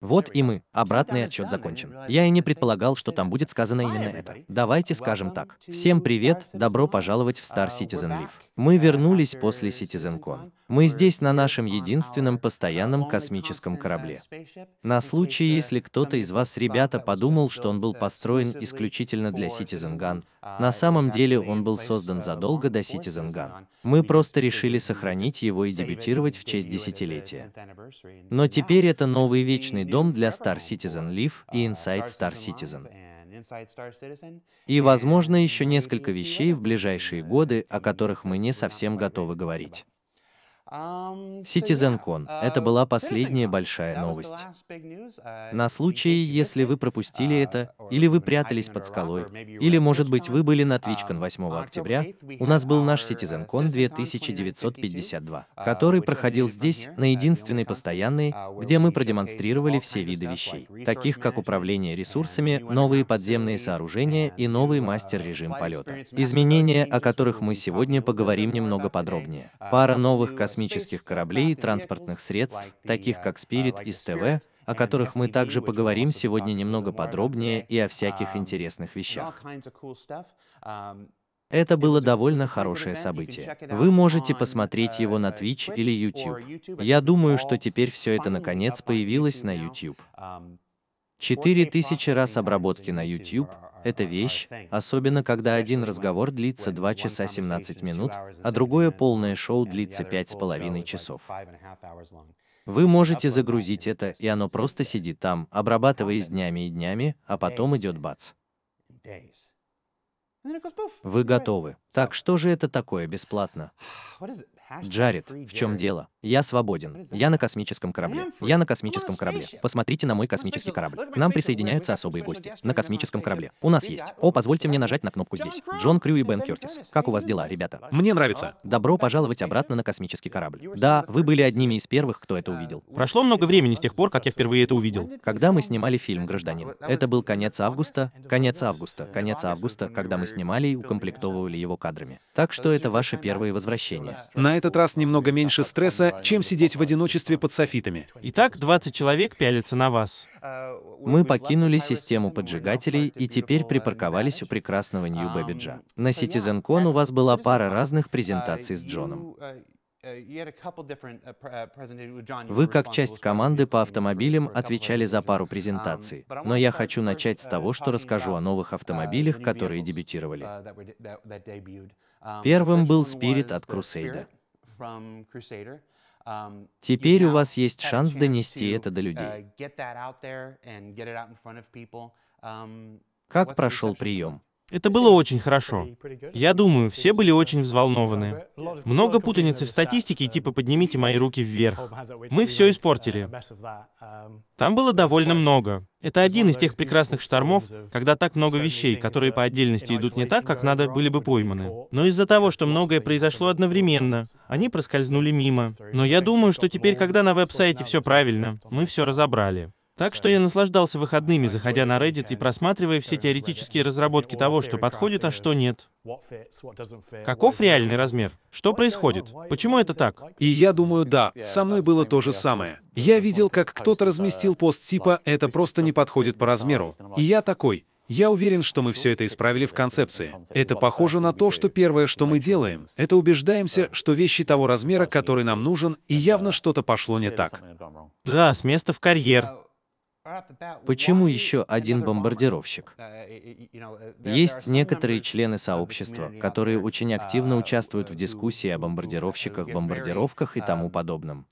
Вот и мы. Обратный отчет закончен. Я и не предполагал, что там будет сказано именно это. Давайте скажем так. Всем привет, добро пожаловать в Star Citizen Leaf. Мы вернулись после CitizenCon. Мы здесь на нашем единственном постоянном космическом корабле. На случай, если кто-то из вас, ребята, подумал, что он был построен исключительно для Citizen Gun, на самом деле он был создан задолго до Citizen Gun. Мы просто решили сохранить его и дебютировать в честь десятилетия. Но теперь это новый вечный дом для Star Citizen Leaf и Inside Star Citizen. И, возможно, еще несколько вещей в ближайшие годы, о которых мы не совсем готовы говорить. Um, CitizenCon — uh, это была последняя большая новость. Uh, на случай, если вы пропустили uh, это, или вы прятались под скалой, или, может быть, вы были на TwitchCon 8 октября, у нас был наш CitizenCon 2952, который проходил здесь, на единственной постоянной, где мы продемонстрировали все виды вещей, таких как управление ресурсами, новые подземные сооружения и новый мастер-режим полета. Изменения, о которых мы сегодня поговорим немного подробнее. Пара новых космических космических кораблей и транспортных средств, таких как Spirit а и СТВ, о которых мы также поговорим сегодня немного подробнее и о всяких эм, интересных вещах. Эм, это было довольно хорошее событие. Вы можете посмотреть его uh, на uh, Twitch или YouTube. Я думаю, что теперь все это наконец появилось на YouTube. 4000 эм, раз обработки на YouTube, это вещь, особенно когда один разговор длится 2 часа 17 минут, а другое полное шоу длится 5,5 часов. Вы можете загрузить это, и оно просто сидит там, обрабатываясь днями и днями, а потом идет бац. Вы готовы. Так что же это такое бесплатно? Джаред, в чем дело? Я свободен. Я на космическом корабле. Я на космическом корабле. Посмотрите на мой космический корабль. К нам присоединяются особые гости. На космическом корабле. У нас есть. О, позвольте мне нажать на кнопку здесь. Джон Крю и Бен Кертис. Как у вас дела, ребята? Мне нравится. Добро пожаловать обратно на космический корабль. Да, вы были одними из первых, кто это увидел. Прошло много времени с тех пор, как я впервые это увидел. Когда мы снимали фильм «Гражданин», это был конец августа, конец августа, конец августа, когда мы снимали и укомплектовывали его кадрами. Так что это ваше первое возвращение. На этот раз немного меньше стресса, чем сидеть в одиночестве под софитами. Итак, 20 человек пялятся на вас. Мы покинули систему поджигателей и теперь припарковались у прекрасного Нью-Бэбиджа. На CitizenCon у вас была пара разных презентаций с Джоном. Вы как часть команды по автомобилям отвечали за пару презентаций, но я хочу начать с того, что расскажу о новых автомобилях, которые дебютировали. Первым был Spirit от Crusader. Um, Теперь у вас есть шанс донести это до людей. Uh, um, как прошел прием? Это было очень хорошо. Я думаю, все были очень взволнованы. Много путаницы в статистике, типа «поднимите мои руки вверх». Мы все испортили. Там было довольно много. Это один из тех прекрасных штормов, когда так много вещей, которые по отдельности идут не так, как надо, были бы пойманы. Но из-за того, что многое произошло одновременно, они проскользнули мимо. Но я думаю, что теперь, когда на веб-сайте все правильно, мы все разобрали. Так что я наслаждался выходными, заходя на Reddit и просматривая все теоретические разработки того, что подходит, а что нет. Каков реальный размер? Что происходит? Почему это так? И я думаю, да, со мной было то же самое. Я видел, как кто-то разместил пост типа «это просто не подходит по размеру». И я такой, я уверен, что мы все это исправили в концепции. Это похоже на то, что первое, что мы делаем, это убеждаемся, что вещи того размера, который нам нужен, и явно что-то пошло не так. Да, с места в карьер. Почему еще один бомбардировщик? Есть некоторые члены сообщества, которые очень активно участвуют в дискуссии о бомбардировщиках, бомбардировках и тому подобном.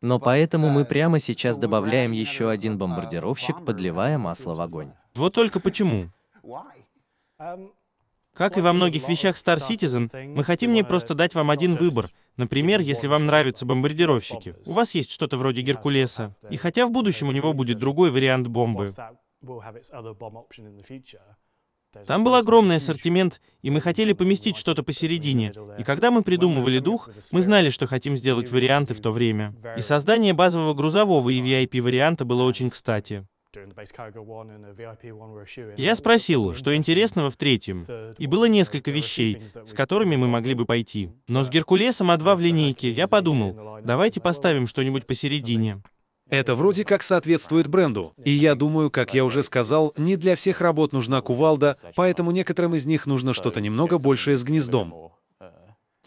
Но поэтому мы uh, прямо сейчас добавляем еще один бомбардировщик, подливая масло в огонь. Вот только почему. Как и во многих вещах Star Citizen, мы хотим не просто дать вам один выбор. Например, если вам нравятся бомбардировщики, у вас есть что-то вроде Геркулеса, и хотя в будущем у него будет другой вариант бомбы. Там был огромный ассортимент, и мы хотели поместить что-то посередине. И когда мы придумывали дух, мы знали, что хотим сделать варианты в то время. И создание базового грузового и VIP-варианта было очень кстати. Я спросил, что интересного в третьем, и было несколько вещей, с которыми мы могли бы пойти. Но с Геркулесом А2 в линейке я подумал, давайте поставим что-нибудь посередине. Это вроде как соответствует бренду. И я думаю, как я уже сказал, не для всех работ нужна кувалда, поэтому некоторым из них нужно что-то немного большее с гнездом.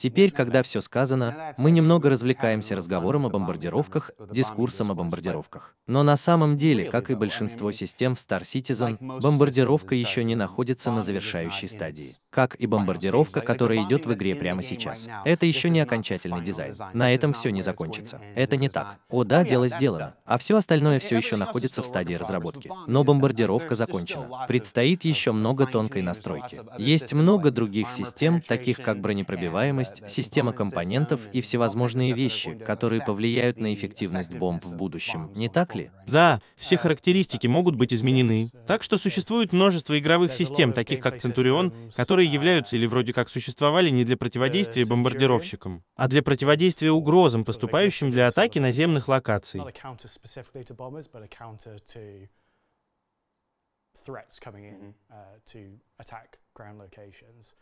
Теперь, когда все сказано, мы немного развлекаемся разговором о бомбардировках, дискурсом о бомбардировках. Но на самом деле, как и большинство систем в Star Citizen, бомбардировка еще не находится на завершающей стадии как и бомбардировка, которая идет в игре прямо сейчас. Это еще не окончательный дизайн. На этом все не закончится. Это не так. О да, дело сделано, а все остальное все еще находится в стадии разработки. Но бомбардировка закончена. Предстоит еще много тонкой настройки. Есть много других систем, таких как бронепробиваемость, система компонентов и всевозможные вещи, которые повлияют на эффективность бомб в будущем, не так ли? Да, все характеристики могут быть изменены. Так что существует множество игровых систем, таких как Центурион, которые которые являются или вроде как существовали не для противодействия э, бомбардировщикам, а для противодействия угрозам, поступающим для атаки наземных локаций. Threats coming mm-hmm. uh, to attack ground locations.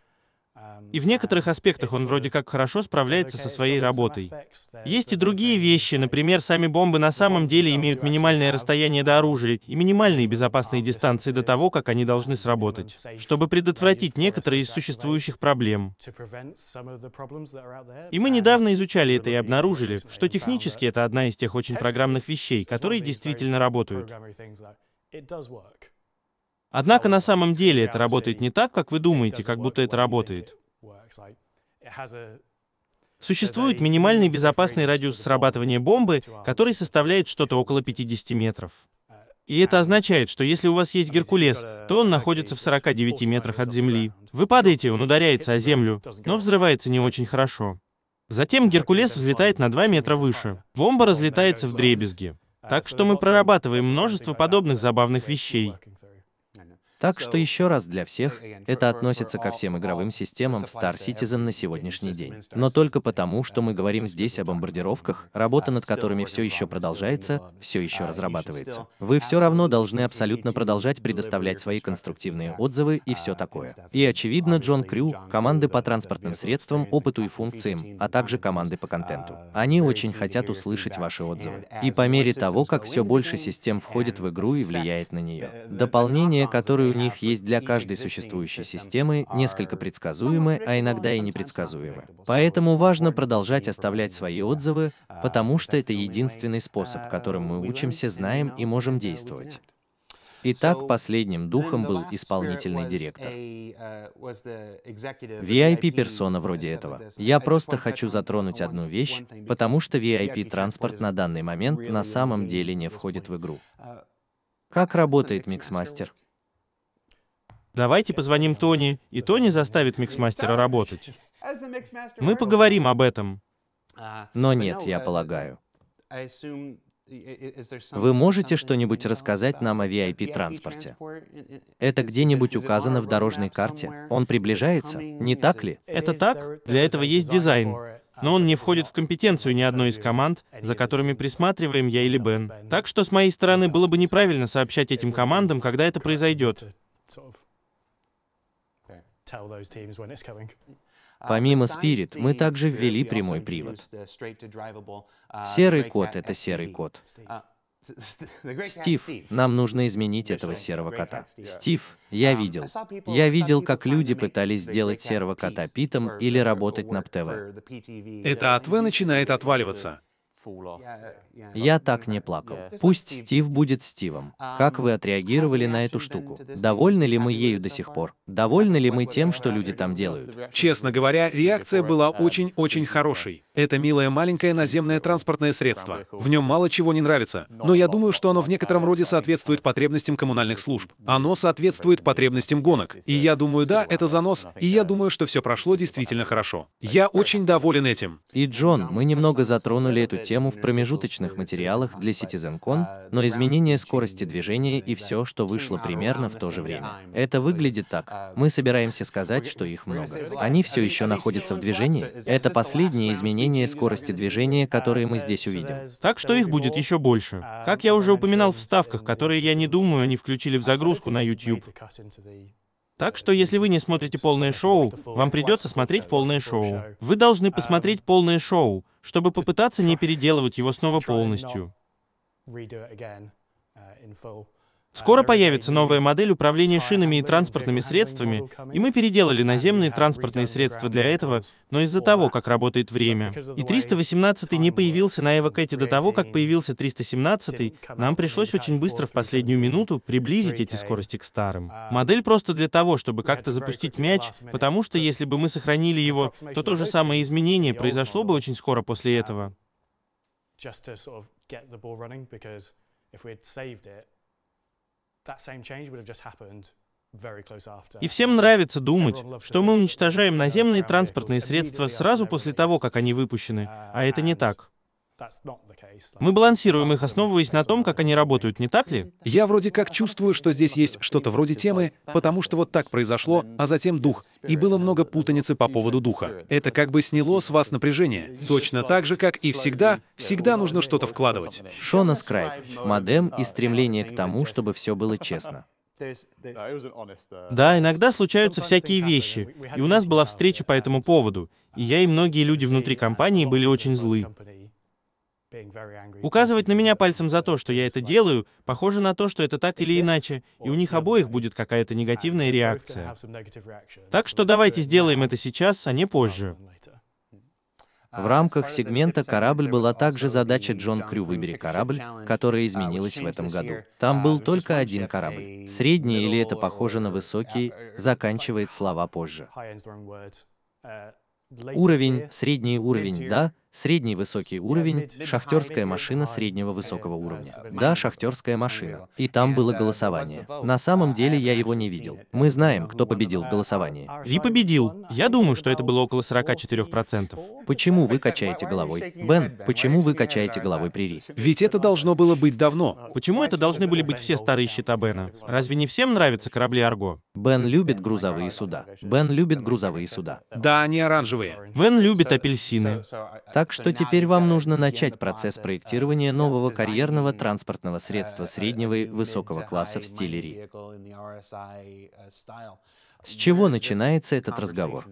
И в некоторых аспектах он вроде как хорошо справляется со своей работой. Есть и другие вещи, например, сами бомбы на самом деле имеют минимальное расстояние до оружия и минимальные безопасные дистанции до того, как они должны сработать, чтобы предотвратить некоторые из существующих проблем. И мы недавно изучали это и обнаружили, что технически это одна из тех очень программных вещей, которые действительно работают. Однако на самом деле это работает не так, как вы думаете, как будто это работает. Существует минимальный безопасный радиус срабатывания бомбы, который составляет что-то около 50 метров. И это означает, что если у вас есть Геркулес, то он находится в 49 метрах от земли. Вы падаете, он ударяется о землю, но взрывается не очень хорошо. Затем Геркулес взлетает на 2 метра выше. Бомба разлетается в дребезги. Так что мы прорабатываем множество подобных забавных вещей. Так что еще раз для всех, это относится ко всем игровым системам в Star Citizen на сегодняшний день. Но только потому, что мы говорим здесь о бомбардировках, работа над которыми все еще продолжается, все еще uh, разрабатывается. Вы все равно должны абсолютно продолжать предоставлять свои конструктивные отзывы и все uh, такое. И очевидно, Джон Крю, команды по транспортным средствам, опыту и функциям, а также команды по контенту. Uh, Они очень хотят услышать ваши отзывы. И по мере того, как все больше систем входит в игру и влияет на нее. Дополнение, которое у них есть для каждой существующей системы, несколько предсказуемы, а иногда и непредсказуемы. Поэтому важно продолжать оставлять свои отзывы, потому что это единственный способ, которым мы учимся, знаем и можем действовать. Итак, последним духом был исполнительный директор. Uh, VIP-персона вроде этого. Я просто хочу затронуть одну вещь, потому что VIP-транспорт на данный момент на самом деле не входит в игру. Uh, как работает миксмастер? Давайте позвоним Тони, и Тони заставит миксмастера работать. Мы поговорим об этом. Но нет, я полагаю. Вы можете что-нибудь рассказать нам о VIP-транспорте? Это где-нибудь указано в дорожной карте? Он приближается, не так ли? Это так. Для этого есть дизайн. Но он не входит в компетенцию ни одной из команд, за которыми присматриваем я или Бен. Так что с моей стороны было бы неправильно сообщать этим командам, когда это произойдет. Помимо uh, Spirit, мы также ввели прямой привод. Uh, серый кот — это серый кот. Стив, нам нужно изменить этого um, серого кота. Стив, я видел. Я видел, как люди пытались сделать серого кота Питом или работать на ПТВ. Это АТВ начинает отваливаться. Я так не плакал. Пусть Стив будет Стивом. А, как вы ну, отреагировали на эту штуку? Довольны ли мы ею до сих пор? Довольны ли мы тем, что люди там делают? Честно говоря, реакция была очень-очень uh, хорошей. Это милое маленькое наземное транспортное средство. В нем мало чего не нравится, но я думаю, что оно в некотором роде соответствует потребностям коммунальных служб. Оно соответствует потребностям гонок. И я думаю, да, это занос, и я думаю, что все прошло действительно хорошо. Я очень доволен этим. И, Джон, мы немного затронули эту тему систему в промежуточных материалах для CitizenCon, но изменение скорости движения и все, что вышло примерно в то же время. Это выглядит так. Мы собираемся сказать, что их много. Они все еще находятся в движении. Это последнее изменение скорости движения, которые мы здесь увидим. Так что их будет еще больше. Как я уже упоминал в ставках, которые, я не думаю, они включили в загрузку на YouTube. Так что если вы не смотрите полное шоу, вам придется смотреть полное шоу. Вы должны посмотреть полное шоу, чтобы попытаться не переделывать его снова полностью. Скоро появится новая модель управления шинами и транспортными средствами, и мы переделали наземные транспортные средства для этого, но из-за того, как работает время. И 318 не появился на Эвокете до того, как появился 317, нам пришлось очень быстро в последнюю минуту приблизить эти скорости к старым. Модель просто для того, чтобы как-то запустить мяч, потому что если бы мы сохранили его, то то же самое изменение произошло бы очень скоро после этого. just to sort of get the ball running because if we had saved it, и всем нравится думать, что мы уничтожаем наземные транспортные средства сразу после того, как они выпущены, uh, а это не так. Мы балансируем их, основываясь на том, как они работают, не так ли? Я вроде как чувствую, что здесь есть что-то вроде темы, потому что вот так произошло, а затем дух. И было много путаницы по поводу духа. Это как бы сняло с вас напряжение. Точно так же, как и всегда, всегда нужно что-то вкладывать. Шона Скрайб. Модем и стремление к тому, чтобы все было честно. Да, иногда случаются всякие вещи. И у нас была встреча по этому поводу. И я и многие люди внутри компании были очень злы. Указывать на меня пальцем за то, что я это делаю, похоже на то, что это так или иначе, и у них обоих будет какая-то негативная реакция. Так что давайте сделаем это сейчас, а не позже. А, в рамках сегмента «Корабль» была также задача Джон Крю «Выбери корабль», которая uh, изменилась в этом году. Там uh, был только один корабль. Средний или это похоже на высокий, uh, заканчивает слова позже. Уровень, средний уровень, да, Средний высокий уровень, шахтерская машина среднего высокого уровня. Да, шахтерская машина. И там было голосование. На самом деле я его не видел. Мы знаем, кто победил в голосовании. Ви победил. Я думаю, что это было около 44%. Почему вы качаете головой? Бен, почему вы качаете головой при Ри? Ведь это должно было быть давно. Почему это должны были быть все старые счета Бена? Разве не всем нравятся корабли Арго? Бен любит грузовые суда. Бен любит грузовые суда. Да, они оранжевые. Бен любит апельсины. Так что теперь вам нужно начать процесс проектирования нового карьерного транспортного средства среднего и высокого класса в стиле РИ. С чего начинается этот разговор?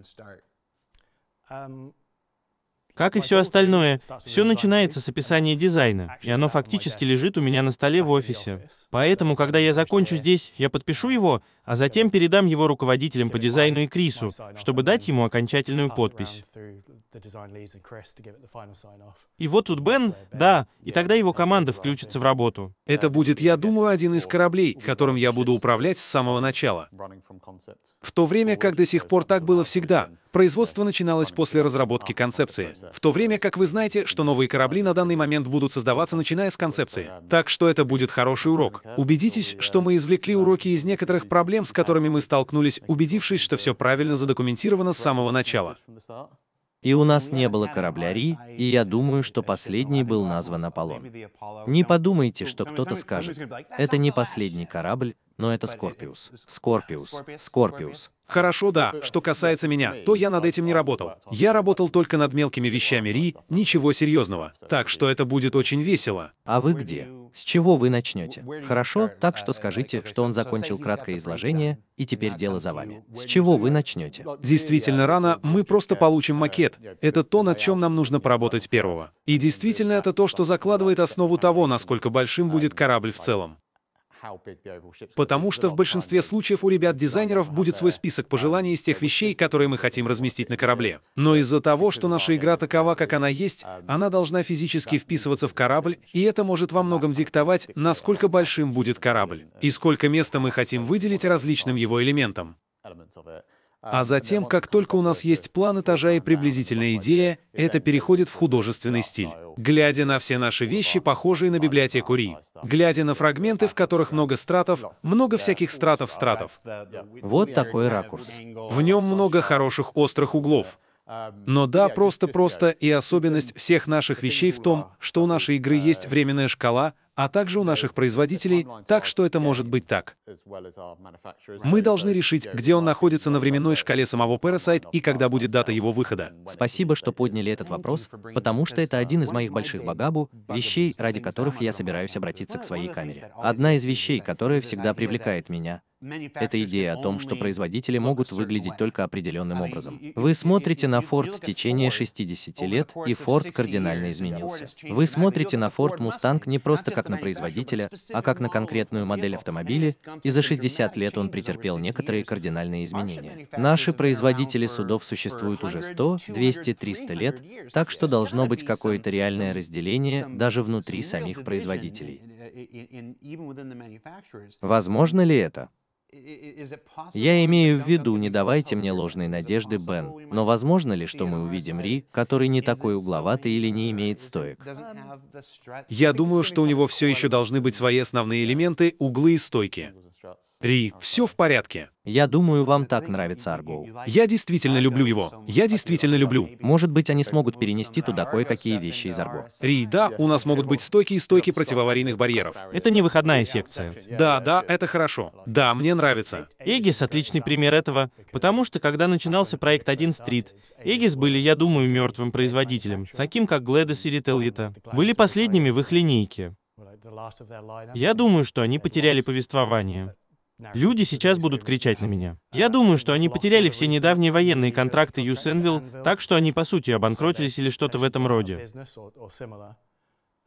Эм, как и все остальное, все начинается с описания дизайна, и оно фактически лежит у меня на столе в офисе. Поэтому, когда я закончу здесь, я подпишу его, а затем передам его руководителям по дизайну и Крису, чтобы дать ему окончательную подпись. И вот тут Бен, да, и тогда его команда включится в работу. Это будет, я думаю, один из кораблей, которым я буду управлять с самого начала. В то время, как до сих пор так было всегда, Производство начиналось после разработки концепции, в то время как вы знаете, что новые корабли на данный момент будут создаваться начиная с концепции. Так что это будет хороший урок. Убедитесь, что мы извлекли уроки из некоторых проблем, с которыми мы столкнулись, убедившись, что все правильно задокументировано с самого начала. И у нас не было корабля Ри, и я думаю, что последний был назван Аполлон. Не подумайте, что кто-то скажет, это не последний корабль, но это э, Скорпиус. Скорпиус. Скорпиус. Хорошо, да. Э, что касается меня, то я над этим не работал. Я работал только над мелкими вещами Ри, ничего серьезного. Так что это будет очень весело. А вы где? С чего вы начнете? Хорошо, так что скажите, э, что он закончил краткое изложение, и теперь дело за вами. С чего вы начнете? Действительно рано, мы просто получим макет. Это то, над чем нам нужно поработать первого. И действительно это то, что закладывает основу того, насколько большим а будет корабль в целом. Потому что в большинстве случаев у ребят-дизайнеров будет свой список пожеланий из тех вещей, которые мы хотим разместить на корабле. Но из-за того, что наша игра такова, как она есть, она должна физически вписываться в корабль, и это может во многом диктовать, насколько большим будет корабль, и сколько места мы хотим выделить различным его элементам. А затем, как только у нас есть план этажа и приблизительная идея, это переходит в художественный стиль. Глядя на все наши вещи, похожие на библиотеку Ри, глядя на фрагменты, в которых много стратов, много всяких стратов-стратов. Вот такой ракурс. В нем много хороших острых углов. Но да, просто-просто, и особенность всех наших вещей в том, что у нашей игры есть временная шкала, а также у наших производителей, так что это может быть так. Мы должны решить, где он находится на временной шкале самого Parasite и когда будет дата его выхода. Спасибо, что подняли этот вопрос, потому что это один из моих больших багабу, вещей, ради которых я собираюсь обратиться к своей камере. Одна из вещей, которая всегда привлекает меня, это идея о том, что производители могут выглядеть только определенным образом. Вы смотрите на Ford в течение 60 лет, и Ford кардинально изменился. Вы смотрите на Ford Mustang не просто как на производителя, а как на конкретную модель автомобиля, и за 60 лет он претерпел некоторые кардинальные изменения. Наши производители судов существуют уже 100, 200, 300 лет, так что должно быть какое-то реальное разделение даже внутри самих производителей. Возможно ли это? Я имею в виду, не давайте мне ложной надежды, Бен. Но возможно ли, что мы увидим Ри, который не такой угловатый или не имеет стоек? Я думаю, что у него все еще должны быть свои основные элементы, углы и стойки. Ри, все в порядке. Я думаю, вам так нравится Аргоу. Я действительно люблю его. Я действительно люблю. Может быть, они смогут перенести туда кое-какие вещи из Арго. Ри, да, у нас могут быть стойки и стойки противоаварийных барьеров. Это не выходная секция. Да, да, это хорошо. Да, мне нравится. Эгис — отличный пример этого, потому что когда начинался проект «Один стрит», Эгис были, я думаю, мертвым производителем, таким как Глэдис и Рителлита. Были последними в их линейке. Я думаю, что они потеряли повествование. Люди сейчас будут кричать на меня. Я uh, думаю, что они потеряли все недавние военные контракты Юсенвилл, так что они, по сути, обанкротились или что-то в этом роде.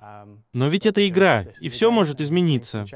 Um, Но ведь это игра, и все может измениться.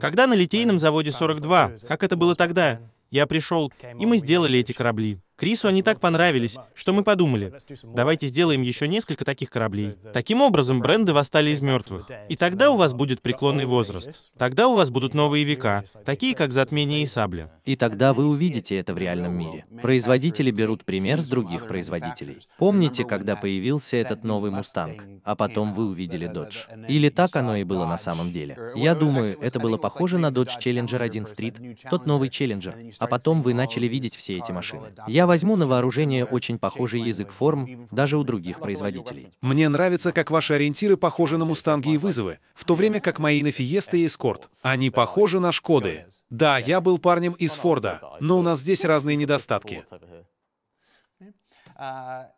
Когда на литейном заводе 42, как это было тогда, я пришел, и мы сделали эти корабли. Крису они так понравились, что мы подумали, давайте сделаем еще несколько таких кораблей. Таким образом, бренды восстали из мертвых. И тогда у вас будет преклонный возраст. Тогда у вас будут новые века, такие как затмение и сабля. И тогда вы увидите это в реальном мире. Производители берут пример с других производителей. Помните, когда появился этот новый «Мустанг», а потом вы увидели «Додж». Или так оно и было на самом деле. Я думаю, это было похоже на «Додж Челленджер 1 Стрит», тот новый «Челленджер», а потом вы начали видеть все эти машины. Я возьму на вооружение очень похожий язык форм, даже у других производителей. Мне нравится, как ваши ориентиры похожи на «Мустанги» и «Вызовы», в то время как мои на «Фиеста» и «Эскорт». Они похожи на «Шкоды». Да, я был парнем из «Форда», но у нас здесь разные недостатки.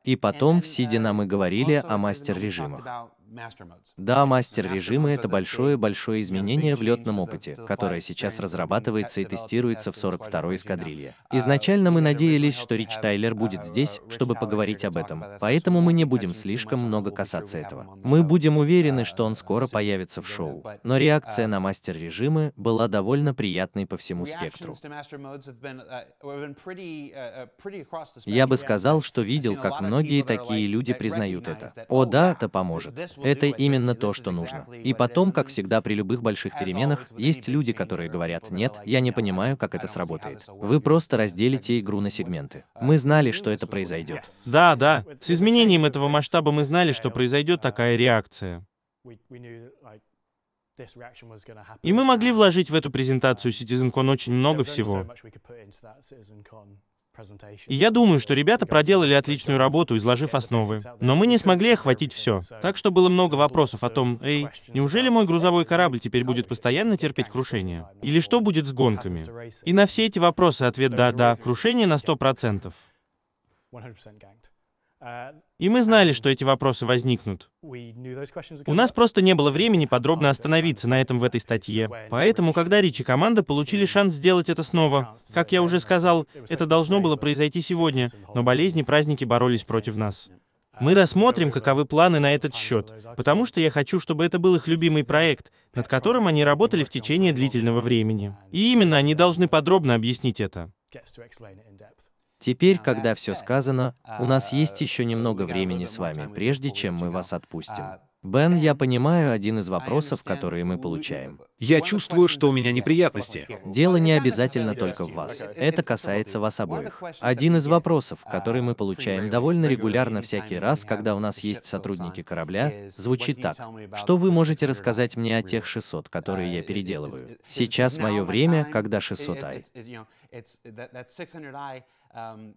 И потом в нам и говорили о мастер-режимах. Да, мастер-режимы — это большое-большое изменение в летном опыте, которое сейчас разрабатывается и тестируется в 42-й эскадрилье. Uh, Изначально мы надеялись, что Рич Тайлер uh, будет здесь, чтобы поговорить об этом, поэтому мы не будем слишком много касаться этого. Мы будем уверены, что он uh, скоро появится в шоу. Но реакция на мастер-режимы была довольно приятной по всему спектру. Я бы сказал, что видел, как многие такие люди признают это. О oh, да, это поможет. Это именно то, что нужно. И потом, как всегда при любых больших переменах, есть люди, которые говорят, нет, я не понимаю, как это сработает. Вы просто разделите игру на сегменты. Uh, мы знали, что это произойдет. Да, да. С изменением этого масштаба мы знали, что произойдет uh, такая реакция. И мы могли uh, вложить в эту презентацию CitizenCon очень много всего. И я думаю, что ребята проделали отличную работу, изложив основы. Но мы не смогли охватить все. Так что было много вопросов о том, эй, неужели мой грузовой корабль теперь будет постоянно терпеть крушение? Или что будет с гонками? И на все эти вопросы ответ «да-да», крушение на 100%. И мы знали, что эти вопросы возникнут. У нас просто не было времени подробно остановиться на этом в этой статье. Поэтому, когда Рич и команда получили шанс сделать это снова, как я уже сказал, это должно было произойти сегодня, но болезни и праздники боролись против нас. Uh, мы рассмотрим, каковы планы на этот счет, потому что я хочу, чтобы это был их любимый проект, над которым они работали в течение длительного времени. И именно они должны подробно объяснить это. Теперь, когда все сказано, у нас а, есть еще э, немного времени с вами, прежде чем мы вас отпустим. А, Бен, я понимаю один из а вопросов, которые мы ну, получаем. Я чувствую, что у меня неприятности. Дело не обязательно только в вас. Это касается вас обоих. Один из вопросов, который мы получаем довольно регулярно всякий раз, когда у нас есть сотрудники корабля, э, звучит так. Что вы можете рассказать мне о тех 600, которые я э, переделываю? Сейчас мое время, когда 600 ай. Эм,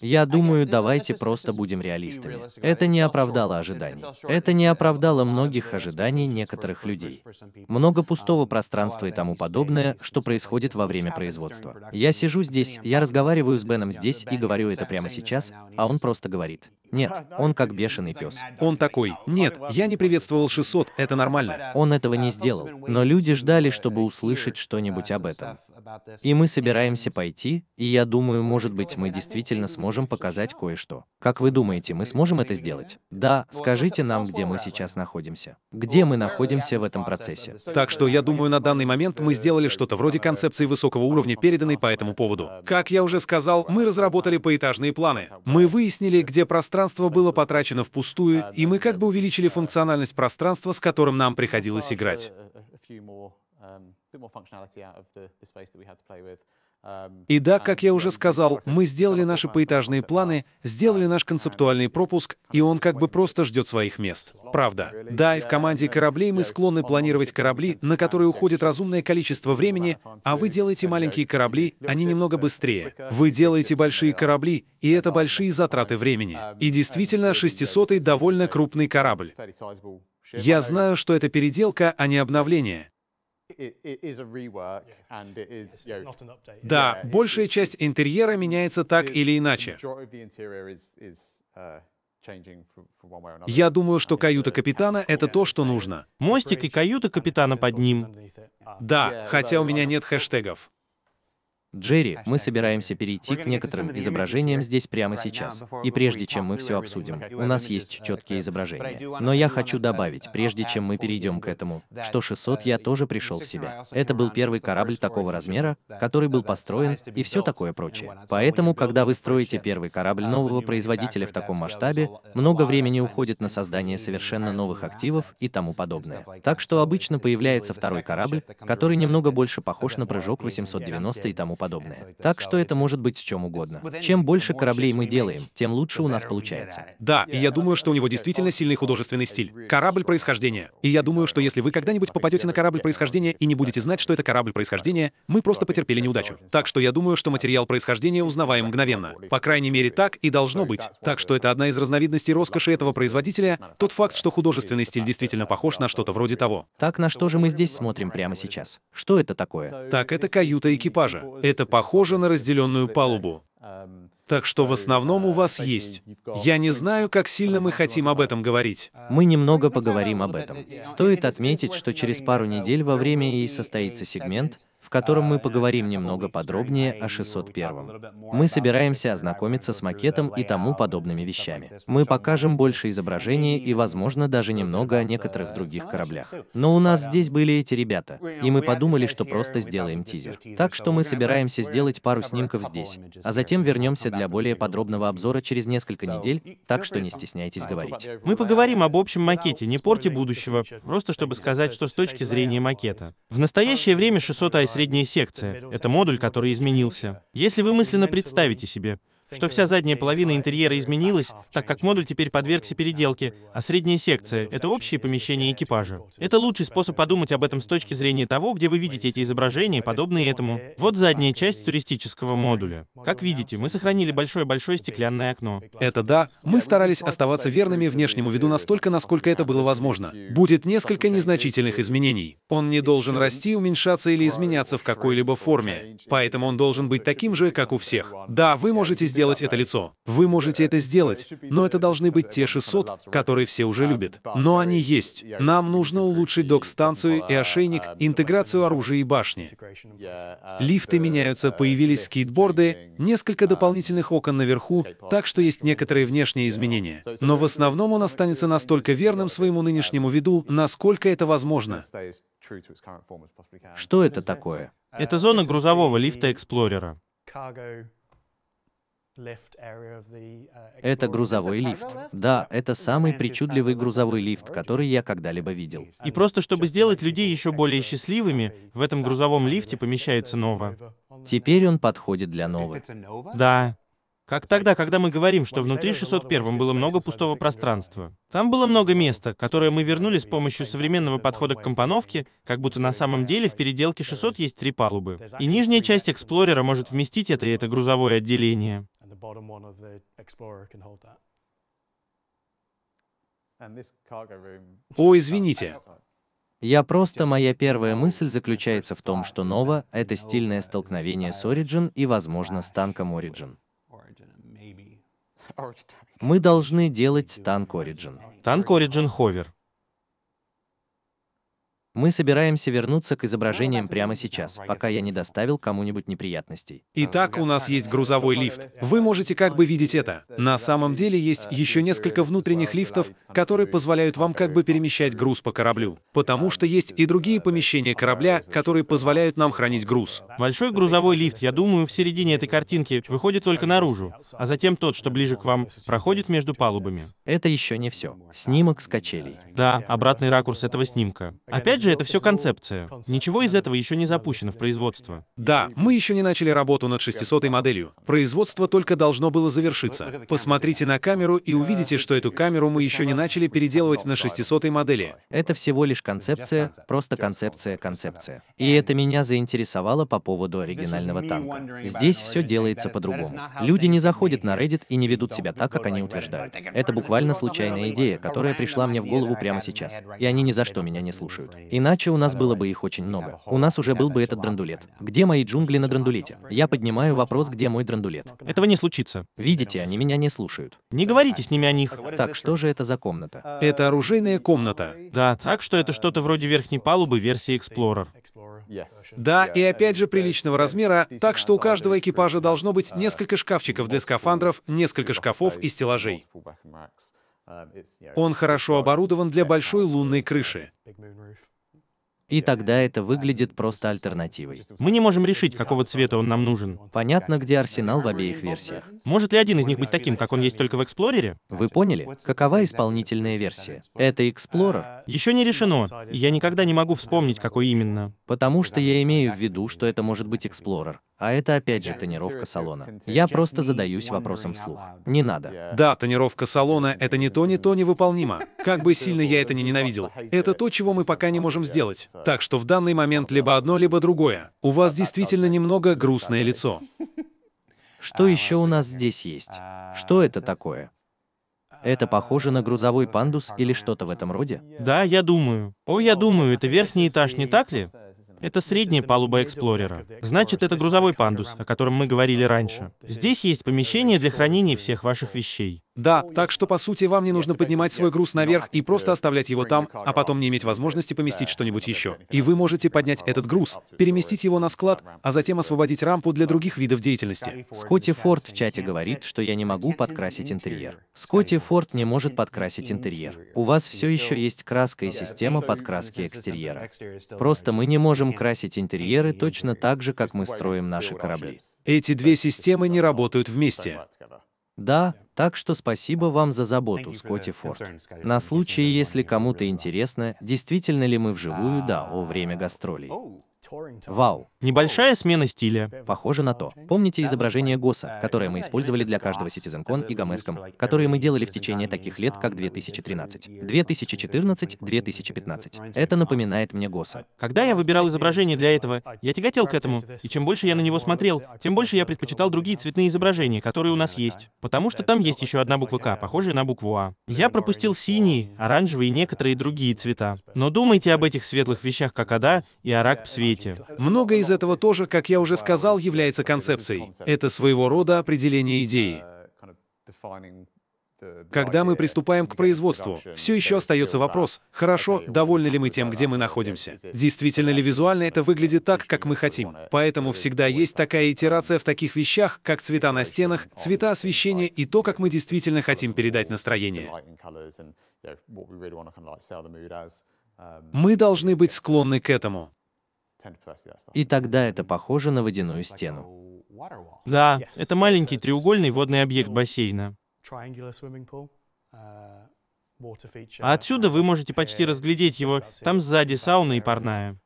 а я думаю, давайте просто будем реалистами. Это не оправдало ожиданий. Это не оправдало многих ожиданий некоторых людей. Много а, пустого ну, пространства и тому подобное, что происходит во время производства. Я сижу здесь, я разговариваю с Беном здесь и говорю это прямо сейчас, а он просто говорит. Нет, он как бешеный пес. Он такой, нет, uh, я не приветствовал 600, это нормально. Он этого не сделал, но люди ждали, uh, чтобы услышать uh, что-нибудь об этом. И мы собираемся пойти, и я думаю, может быть, мы действительно сможем показать кое-что. Как вы думаете, мы сможем это сделать? Да, скажите нам, где мы сейчас находимся. Где мы находимся в этом процессе? Так что я думаю, на данный момент мы сделали что-то вроде э, концепции высокого уровня, переданной по этому поводу. Как я уже сказал, мы разработали поэтажные планы. Мы выяснили, где пространство было потрачено впустую, и мы как бы увеличили функциональность пространства, с которым нам приходилось играть. Э, э, Um, и да, как я уже сказал, мы сделали наши поэтажные планы, uh, сделали наш концептуальный пропуск, и он как бы просто ждет своих мест. Правда. Да, и в команде кораблей мы склонны планировать корабли, на которые уходит разумное количество времени, а вы делаете маленькие корабли, они немного uh, быстрее. Вы делаете большие корабли, и это большие затраты времени. Um, и действительно, 600-й довольно крупный корабль. Я знаю, что это переделка, а не обновление. Да, большая часть интерьера меняется так или иначе. Uh, Я думаю, что каюта капитана — это то, что нужно. Мостик и каюта капитана под ним. Да, хотя у меня нет хэштегов. Джерри, мы собираемся перейти к некоторым изображениям здесь прямо сейчас. И прежде чем мы все обсудим, у нас есть четкие изображения. Но я хочу добавить, прежде чем мы перейдем к этому, что 600 я тоже пришел в себя. Это был первый корабль такого размера, который был построен, и все такое прочее. Поэтому, когда вы строите первый корабль нового производителя в таком масштабе, много времени уходит на создание совершенно новых активов и тому подобное. Так что обычно появляется второй корабль, который немного больше похож на прыжок 890 и тому подобное подобное. Так что это может быть с чем угодно. Чем больше кораблей мы делаем, тем лучше у нас получается. Да, и я думаю, что у него действительно сильный художественный стиль. Корабль происхождения. И я думаю, что если вы когда-нибудь попадете на корабль происхождения и не будете знать, что это корабль происхождения, мы просто потерпели неудачу. Так что я думаю, что материал происхождения узнаваем мгновенно. По крайней мере, так и должно быть. Так что это одна из разновидностей роскоши этого производителя, тот факт, что художественный стиль действительно похож на что-то вроде того. Так на что же мы здесь смотрим прямо сейчас? Что это такое? Так это каюта экипажа это похоже на разделенную палубу. Так что в основном у вас есть. Я не знаю, как сильно мы хотим об этом говорить. Мы немного поговорим об этом. Стоит отметить, что через пару недель во время ей состоится сегмент, котором мы поговорим немного подробнее о 601. Мы собираемся ознакомиться с макетом и тому подобными вещами. Мы покажем больше изображений и, возможно, даже немного о некоторых других кораблях. Но у нас здесь были эти ребята, и мы подумали, что просто сделаем тизер. Так что мы собираемся сделать пару снимков здесь, а затем вернемся для более подробного обзора через несколько недель, так что не стесняйтесь говорить. Мы поговорим об общем макете, не порте будущего, просто чтобы сказать, что с точки зрения макета. В настоящее время 600 Ice средняя секция. Это модуль, который изменился. Если вы мысленно представите себе, что вся задняя половина интерьера изменилась, так как модуль теперь подвергся переделке, а средняя секция — это общее помещение экипажа. Это лучший способ подумать об этом с точки зрения того, где вы видите эти изображения, подобные этому. Вот задняя часть туристического модуля. Как видите, мы сохранили большое-большое стеклянное окно. Это да. Мы старались оставаться верными внешнему виду настолько, насколько это было возможно. Будет несколько незначительных изменений. Он не должен расти, уменьшаться или изменяться в какой-либо форме. Поэтому он должен быть таким же, как у всех. Да, вы можете сделать сделать это лицо. Вы можете это сделать, но это должны быть те 600, которые все уже любят. Но они есть. Нам нужно улучшить док-станцию и ошейник, интеграцию оружия и башни. Лифты меняются, появились скейтборды, несколько дополнительных окон наверху, так что есть некоторые внешние изменения. Но в основном он останется настолько верным своему нынешнему виду, насколько это возможно. Что это такое? Это зона грузового лифта Эксплорера. Uh, это грузовой лифт. Да, это самый причудливый грузовой лифт, который я когда-либо видел. И просто чтобы сделать людей еще более счастливыми, в этом грузовом лифте помещается Нова. Теперь он подходит для Новы. Да. Как тогда, когда мы говорим, что внутри 601 было много пустого пространства? Там было много места, которое мы вернули с помощью современного подхода к компоновке, как будто на самом деле в переделке 600 есть три палубы. И нижняя часть эксплорера может вместить это, и это грузовое отделение bottom one of the Explorer can hold that. О, извините. Я просто, моя первая мысль заключается в том, что Нова это стильное столкновение с Origin и, возможно, с танком Origin. Мы должны делать танк Origin. Танк Origin Hover. Мы собираемся вернуться к изображениям прямо сейчас, пока я не доставил кому-нибудь неприятностей. Итак, у нас есть грузовой лифт. Вы можете как бы видеть это. На самом деле есть еще несколько внутренних лифтов, которые позволяют вам как бы перемещать груз по кораблю. Потому что есть и другие помещения корабля, которые позволяют нам хранить груз. Большой грузовой лифт, я думаю, в середине этой картинки выходит только наружу, а затем тот, что ближе к вам, проходит между палубами. Это еще не все. Снимок с качелей. Да, обратный ракурс этого снимка. Опять Опять же, это все концепция. Ничего из этого еще не запущено в производство. Да, мы еще не начали работу над 600 моделью. Производство только должно было завершиться. Посмотрите на камеру и увидите, что эту камеру мы еще не начали переделывать на 600 модели. Это всего лишь концепция, просто концепция, концепция. И это меня заинтересовало по поводу оригинального танка. Здесь все делается по-другому. Люди не заходят на Reddit и не ведут себя так, как они утверждают. Это буквально случайная идея, которая пришла мне в голову прямо сейчас. И они ни за что меня не слушают. Иначе у нас было бы их очень много. У нас уже был бы этот драндулет. Где мои джунгли на драндулете? Я поднимаю вопрос, где мой драндулет. Этого не случится. Видите, они меня не слушают. Не говорите с ними о них. Так, что же это за комната? Это оружейная комната. Да, так что это что-то вроде верхней палубы версии Explorer. Да, и опять же приличного размера, так что у каждого экипажа должно быть несколько шкафчиков для скафандров, несколько шкафов и стеллажей. Он хорошо оборудован для большой лунной крыши. И тогда это выглядит просто альтернативой. Мы не можем решить, какого цвета он нам нужен. Понятно, где арсенал в обеих версиях. Может ли один из них быть таким, как он есть только в Эксплорере? Вы поняли, какова исполнительная версия? Это Explorer, еще не решено. Я никогда не могу вспомнить, какой именно. Потому что я имею в виду, что это может быть Explorer. А это опять же тонировка салона. Я просто задаюсь вопросом вслух. Не надо. Да, тонировка салона — это не то, не то невыполнимо. Как бы сильно я это не ненавидел. Это то, чего мы пока не можем сделать. Так что в данный момент либо одно, либо другое. У вас действительно немного грустное лицо. Что еще у нас здесь есть? Что это такое? Это похоже на грузовой пандус или что-то в этом роде? Да, я думаю. О, я думаю, это верхний этаж, не так ли? Это средняя палуба эксплорера. Значит, это грузовой пандус, о котором мы говорили раньше. Здесь есть помещение для хранения всех ваших вещей. Да, так что по сути вам не нужно поднимать свой груз наверх и просто оставлять его там, а потом не иметь возможности поместить что-нибудь еще. И вы можете поднять этот груз, переместить его на склад, а затем освободить рампу для других видов деятельности. Скотти Форд в чате говорит, что я не могу подкрасить интерьер. Скотти Форд не может подкрасить интерьер. У вас все еще есть краска и система подкраски экстерьера. Просто мы не можем красить интерьеры точно так же, как мы строим наши корабли. Эти две системы не работают вместе. Да, так что спасибо вам за заботу, Скотти Форд. На случай, если кому-то интересно, действительно ли мы вживую, да, о время а, гастролей. Вау. Небольшая смена стиля. Похоже на то. Помните изображение Госа, которое мы использовали для каждого CitizenCon и Гомеском, которые мы делали в течение таких лет, как 2013, 2014, 2015. Это напоминает мне Госа. Когда я выбирал изображение для этого, я тяготел к этому, и чем больше я на него смотрел, тем больше я предпочитал другие цветные изображения, которые у нас есть, потому что там есть еще одна буква К, похожая на букву А. Я пропустил синий, оранжевый и некоторые другие цвета. Но думайте об этих светлых вещах, как Ада и Арак в свете сути. Многое из этого тоже, как я уже сказал, является концепцией. Это своего рода определение идеи. Когда мы приступаем к производству, все еще остается вопрос, хорошо, довольны ли мы тем, где мы находимся? Действительно ли визуально это выглядит так, как мы хотим? Поэтому всегда есть такая итерация в таких вещах, как цвета на стенах, цвета освещения и то, как мы действительно хотим передать настроение. Мы должны быть склонны к этому. И тогда это похоже на водяную стену. Да, это маленький треугольный водный объект бассейна. Uh, а отсюда вы можете почти uh, разглядеть его, там сзади сауна и парная.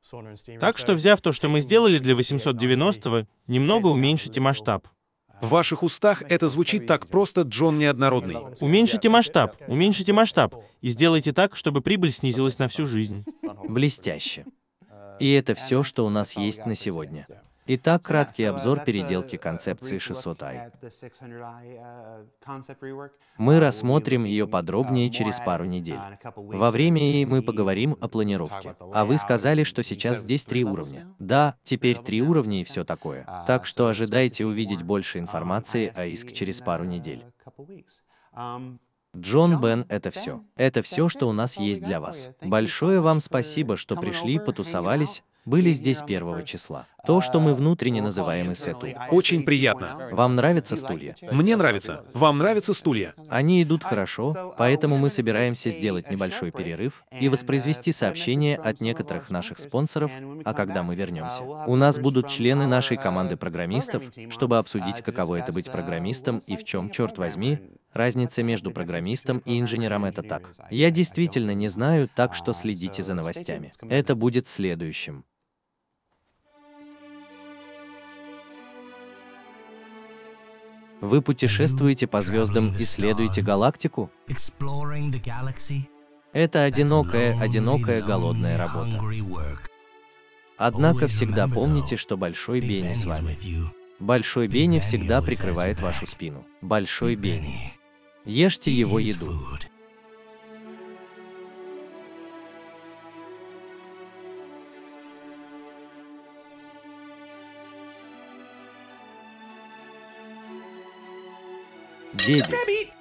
Так что, взяв то, что мы сделали для 890-го, немного уменьшите масштаб. Uh, В ваших устах это звучит так просто, Джон неоднородный. Уменьшите масштаб, уменьшите масштаб, и сделайте так, чтобы прибыль снизилась на всю жизнь. Блестяще. И это все, что у нас есть на сегодня. Итак, краткий обзор переделки концепции 600i. Мы рассмотрим ее подробнее через пару недель. Во время ей мы поговорим о планировке. А вы сказали, что сейчас здесь три уровня. Да, теперь три уровня и все такое. Так что ожидайте увидеть больше информации о иск через пару недель. Джон Бен — это все. Это все, что у нас есть для вас. Большое вам спасибо, что пришли, потусовались, были здесь первого числа. То, что мы внутренне называем эсету. Очень приятно. Вам нравятся стулья? Мне нравится. Вам нравятся стулья? Они идут хорошо, поэтому мы собираемся сделать небольшой перерыв и воспроизвести сообщения от некоторых наших спонсоров, а когда мы вернемся. У нас будут члены нашей команды программистов, чтобы обсудить, каково это быть программистом и в чем, черт возьми, Разница между программистом и инженером это так. Я действительно не знаю, так что следите за новостями. Это будет следующим. Вы путешествуете по звездам, исследуете галактику? Это одинокая, одинокая голодная работа. Однако всегда помните, что Большой Бенни с вами. Большой Бенни всегда прикрывает вашу спину. Большой Бенни. Ешьте его еду. Дети.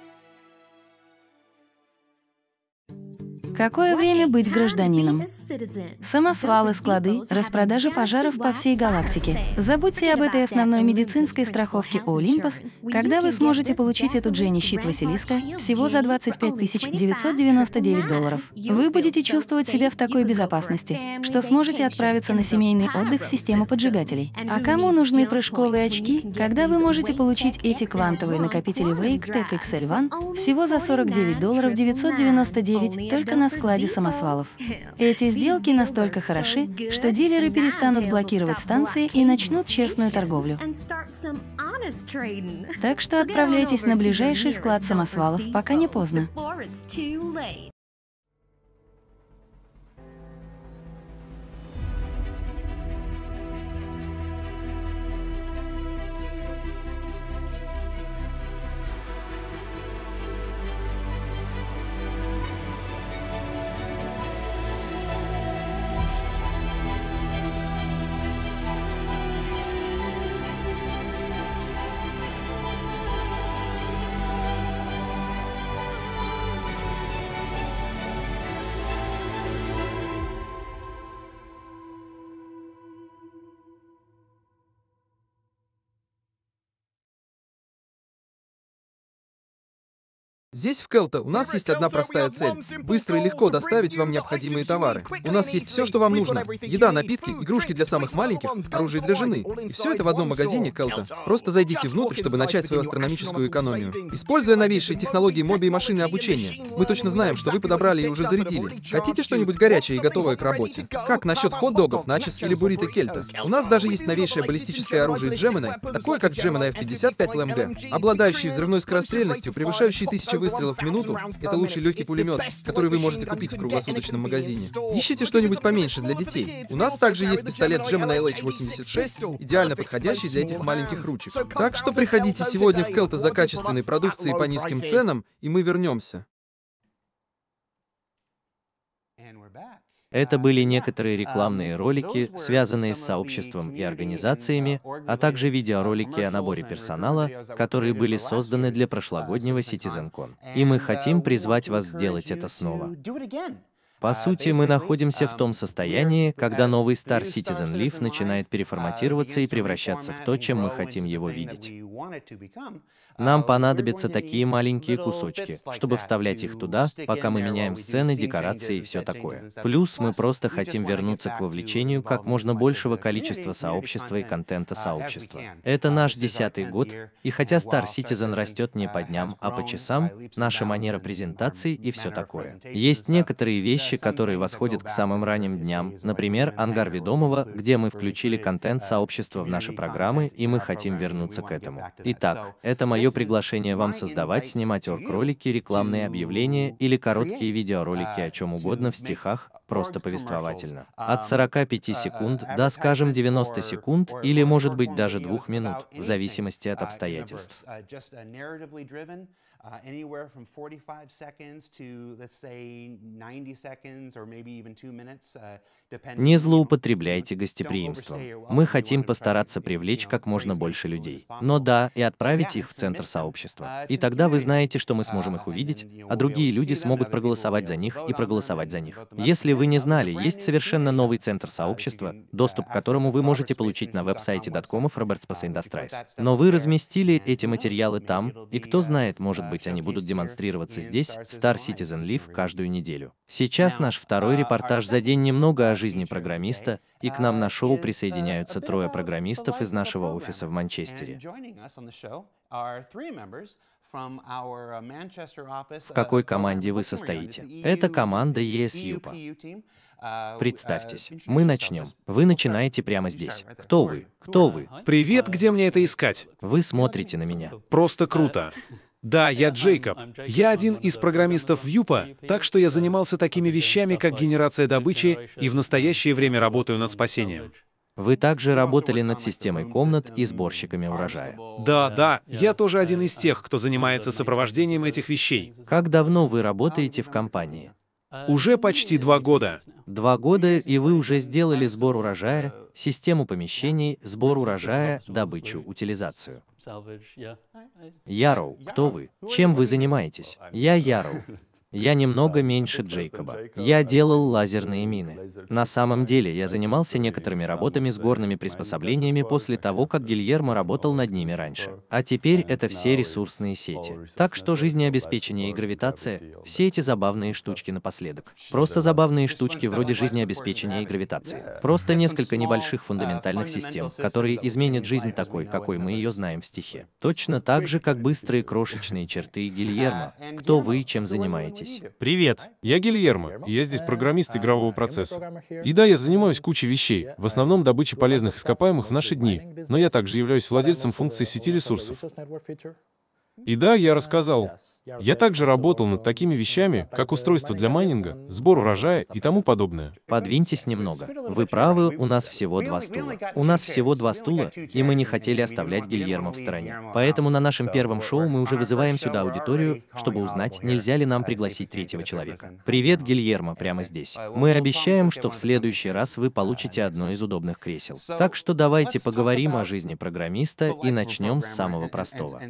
Какое время быть гражданином? Самосвалы, склады, распродажи пожаров по всей галактике. Забудьте об этой основной медицинской страховке у Олимпос, когда вы сможете получить эту Дженни Щит Василиска всего за 25 999 долларов. Вы будете чувствовать себя в такой безопасности, что сможете отправиться на семейный отдых в систему поджигателей. А кому нужны прыжковые очки, когда вы можете получить эти квантовые накопители Wake Tech XL One всего за 49 долларов 999 только на на складе самосвалов. Эти сделки настолько хороши, что дилеры перестанут блокировать станции и начнут честную торговлю. Так что отправляйтесь на ближайший склад самосвалов, пока не поздно. Здесь, в Келта, у нас есть одна простая цель — быстро и легко доставить вам необходимые товары. У нас есть все, что вам нужно. Еда, напитки, игрушки для самых маленьких, оружие для жены. И все это в одном магазине Келта. Просто зайдите внутрь, чтобы начать свою астрономическую экономию. Используя новейшие технологии моби и машины обучения, мы точно знаем, что вы подобрали и уже зарядили. Хотите что-нибудь горячее и готовое к работе? Как насчет хот-догов, начес или буррито Кельта? У нас даже есть новейшее баллистическое оружие Джемина, такое как Джемина F-55 ЛМГ, обладающий взрывной скорострельностью, превышающий тысячи выстрелов в минуту — это лучший легкий пулемет, который вы можете купить в круглосуточном магазине. Ищите что-нибудь поменьше для детей. У нас также есть пистолет Gemini LH-86, идеально подходящий для этих маленьких ручек. Так что приходите сегодня в Келта за качественной продукцией по низким ценам, и мы вернемся. Это а, были некоторые рекламные um, ролики, связанные с сообществом и организациями, uh, а также uh, видеоролики о наборе uh, персонала, которые были созданы для прошлогоднего CitizenCon. И мы хотим призвать вас сделать это снова. По сути, мы находимся в um, том состоянии, когда новый Star Citizen Leaf начинает переформатироваться и превращаться в то, чем мы хотим его видеть. Нам а понадобятся такие маленькие кусочки, чтобы вставлять их туда, пока мы меняем сцены, декорации и все такое. Плюс мы просто хотим вернуться к вовлечению как можно большего количества сообщества и контента uh, сообщества. Uh, это наш десятый год, и хотя Star Citizen растет не uh, по дням, а по часам, наша манера презентации и все такое. Есть некоторые вещи, которые восходят к самым ранним дням, например, ангар ведомого, где мы включили контент сообщества в наши программы, и мы хотим вернуться к этому. Итак, это мое мое приглашение вам создавать, снимать орг-ролики, рекламные объявления или короткие видеоролики о чем угодно в стихах, просто повествовательно. От 45 секунд до, скажем, 90 секунд или, может быть, даже двух минут, в зависимости от обстоятельств uh, anywhere from 45 seconds to, let's say, 90 seconds or maybe even two minutes, uh, depending... Не злоупотребляйте гостеприимством. Мы хотим постараться привлечь как можно больше людей. Но да, и отправить их в центр сообщества. Uh, и тогда вы знаете, что мы uh, сможем их увидеть, а другие люди смогут проголосовать за них и проголосовать за них. Если вы не знали, есть совершенно новый uh, центр сообщества, доступ к которому вы можете получить на веб-сайте даткомов Roberts Industries. Но вы разместили эти материалы там, и кто знает, может быть, быть, они будут демонстрироваться здесь, в Star Citizen Live, каждую неделю. Сейчас наш второй а, репортаж а, за день немного о жизни программиста, и к нам на а, шоу э, присоединяются трое программистов из нашего офиса в Манчестере. Uh, в какой uh, команде вы состоите? Это команда ES e e uh, Представьтесь. Мы начнем. Вы начинаете прямо здесь. Кто вы? Кто вы? Привет, где мне это искать? Вы смотрите на меня. Просто круто. Да, я Джейкоб. Я один из программистов Вьюпа, так что я занимался такими вещами, как генерация добычи, и в настоящее время работаю над спасением. Вы также работали над системой комнат и сборщиками урожая. Да, да, я тоже один из тех, кто занимается сопровождением этих вещей. Как давно вы работаете в компании? Уже почти два года. Два года, и вы уже сделали сбор урожая, систему помещений, сбор урожая, добычу, утилизацию. Яроу, кто вы? Чем вы занимаетесь? Я Яроу. Я немного меньше Джейкоба. Я делал лазерные мины. На самом деле, я занимался некоторыми работами с горными приспособлениями после того, как Гильермо работал над ними раньше. А теперь это все ресурсные сети. Так что жизнеобеспечение и гравитация — все эти забавные штучки напоследок. Просто забавные штучки вроде жизнеобеспечения и гравитации. Просто несколько небольших фундаментальных систем, которые изменят жизнь такой, какой мы ее знаем в стихе. Точно так же, как быстрые крошечные черты Гильермо. Кто вы и чем занимаетесь? здесь. Привет, я Гильермо, я здесь программист игрового процесса. И да, я занимаюсь кучей вещей, в основном добычей полезных ископаемых в наши дни, но я также являюсь владельцем функции сети ресурсов. И да, я рассказал, я также работал над такими вещами, как устройство для майнинга, сбор урожая и тому подобное. Подвиньтесь немного. Вы правы, у нас всего два стула. У нас всего два стула, и мы не хотели оставлять Гильермо в стороне. Поэтому на нашем первом шоу мы уже вызываем сюда аудиторию, чтобы узнать, нельзя ли нам пригласить третьего человека. Привет, Гильермо, прямо здесь. Мы обещаем, что в следующий раз вы получите одно из удобных кресел. Так что давайте поговорим о жизни программиста и начнем с самого простого.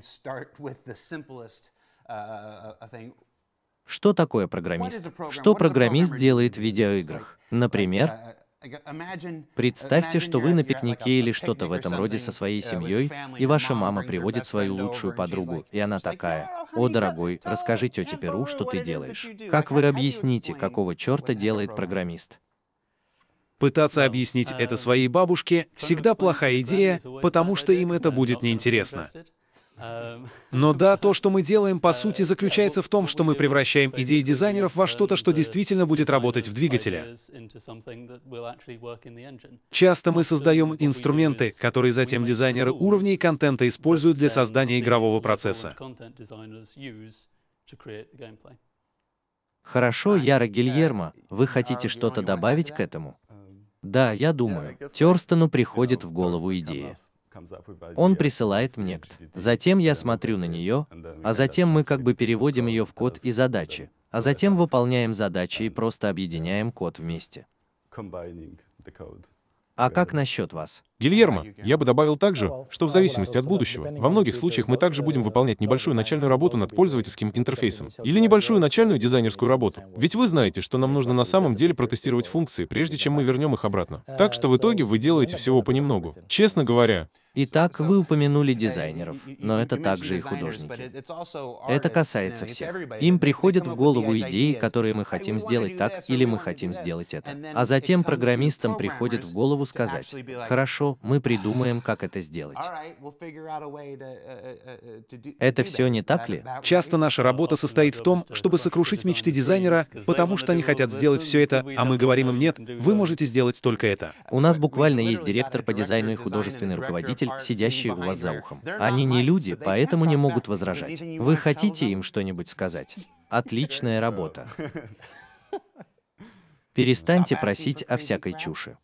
Э, э, э, что такое программист? Что программист делает в видеоиграх? Например, uh, uh, uh, Представьте, что вы на пикнике или что-то в этом роде со своей семьей, и ваша мама приводит свою лучшую подругу, и она такая, «О, дорогой, расскажи тете Перу, что ты делаешь». Как вы объясните, какого черта делает программист? Пытаться объяснить это своей бабушке всегда плохая идея, потому что им это будет неинтересно. Эм. Но да, то, что мы делаем, по сути, э, заключается в том, что мы превращаем идеи дизайнеров во что-то, что действительно будет работать в двигателе. Часто мы создаем инструменты, которые затем дизайнеры уровней и контента используют для создания игрового процесса. Хорошо, а, Яра Гильермо, э, вы хотите а, что-то добавить к этому? Эм, да, я думаю, Терстену приходит в голову идея. Он присылает мне кт. Затем я смотрю на нее, а затем мы как бы переводим ее в код и задачи, а затем выполняем задачи и просто объединяем код вместе. А как насчет вас? Гильермо, я бы добавил также, что в зависимости от будущего, во многих случаях мы также будем выполнять небольшую начальную работу над пользовательским интерфейсом или небольшую начальную дизайнерскую работу. Ведь вы знаете, что нам нужно на самом деле протестировать функции, прежде чем мы вернем их обратно. Э, так что в итоге вы делаете всего понемногу. Честно говоря, Итак, вы упомянули дизайнеров, но это также и художники. Это касается всех. Им приходят в голову идеи, которые мы хотим сделать так, или мы хотим сделать это. А затем программистам приходит в голову сказать, хорошо, Хорошо, мы придумаем, как это сделать. Это все не так ли? Часто наша работа состоит в том, чтобы сокрушить мечты дизайнера, потому что они хотят сделать все это, а мы говорим им нет, вы можете сделать только это. У нас буквально есть директор по дизайну и художественный руководитель, сидящие у вас за ухом. Они не люди, поэтому не могут возражать. Вы хотите им что-нибудь сказать? Отличная работа. Перестаньте просить о всякой чуши.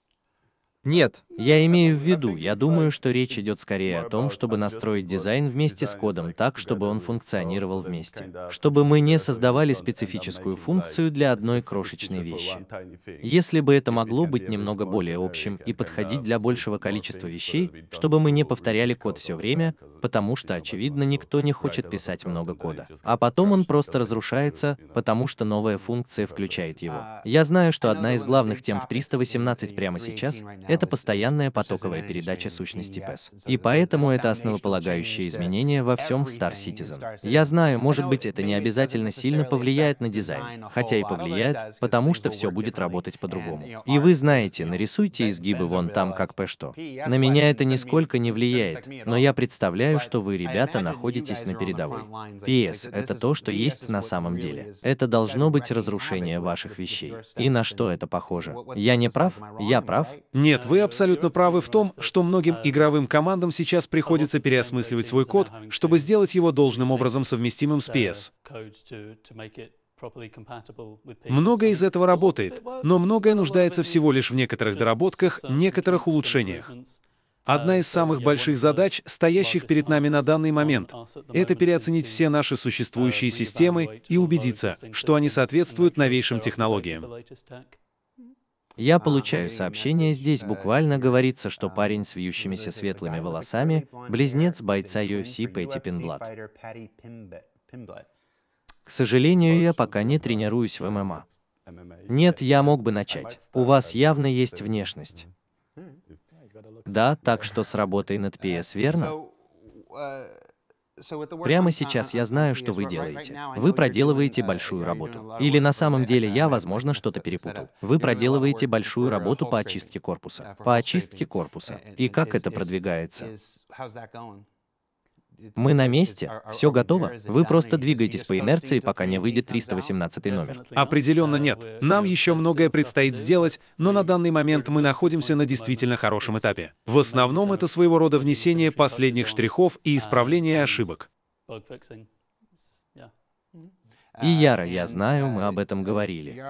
Нет, я имею в виду, я думаю, что речь идет скорее о том, чтобы настроить дизайн вместе с кодом так, чтобы он функционировал вместе. Чтобы мы не создавали специфическую функцию для одной крошечной вещи. Если бы это могло быть немного более общим и подходить для большего количества вещей, чтобы мы не повторяли код все время, потому что, очевидно, никто не хочет писать много кода. А потом он просто разрушается, потому что новая функция включает его. Я знаю, что одна из главных тем в 318 прямо сейчас — это постоянно постоянная потоковая передача сущности PES. И поэтому это основополагающее изменение во всем в Star Citizen. Я знаю, может быть, это не обязательно сильно повлияет на дизайн, хотя и повлияет, потому что все будет работать по-другому. И вы знаете, нарисуйте изгибы вон там как P что. На меня это нисколько не влияет, но я представляю, что вы, ребята, находитесь на передовой. PS — это то, что есть на самом деле. Это должно быть разрушение ваших вещей. И на что это похоже? Я не прав? Я прав? Нет, вы абсолютно абсолютно правы в том, что многим игровым командам сейчас приходится переосмысливать свой код, чтобы сделать его должным образом совместимым с PS. Многое из этого работает, но многое нуждается всего лишь в некоторых доработках, некоторых улучшениях. Одна из самых больших задач, стоящих перед нами на данный момент, это переоценить все наши существующие системы и убедиться, что они соответствуют новейшим технологиям. Я а, получаю сообщение, здесь буквально а, говорится, что парень с вьющимися светлыми волосами – близнец бойца UFC Пэтти Пинблат. К сожалению, я пока не тренируюсь в ММА. Нет, я мог бы начать. У вас явно есть внешность. Да, так что с работой над э, PS, верно? Э, Прямо сейчас uh, я знаю, что вы делаете. Вы проделываете uh, большую работу. Или на самом деле uh, я, возможно, что-то перепутал. Вы проделываете большую работу по очистке корпуса. По очистке корпуса. И как это продвигается? Мы на месте, все готово. Вы просто двигаетесь по инерции, пока не выйдет 318 номер. Определенно нет. Нам еще многое предстоит сделать, но на данный момент мы находимся на действительно хорошем этапе. В основном это своего рода внесение последних штрихов и исправление ошибок. И Яра, я знаю, мы uh, об этом говорили.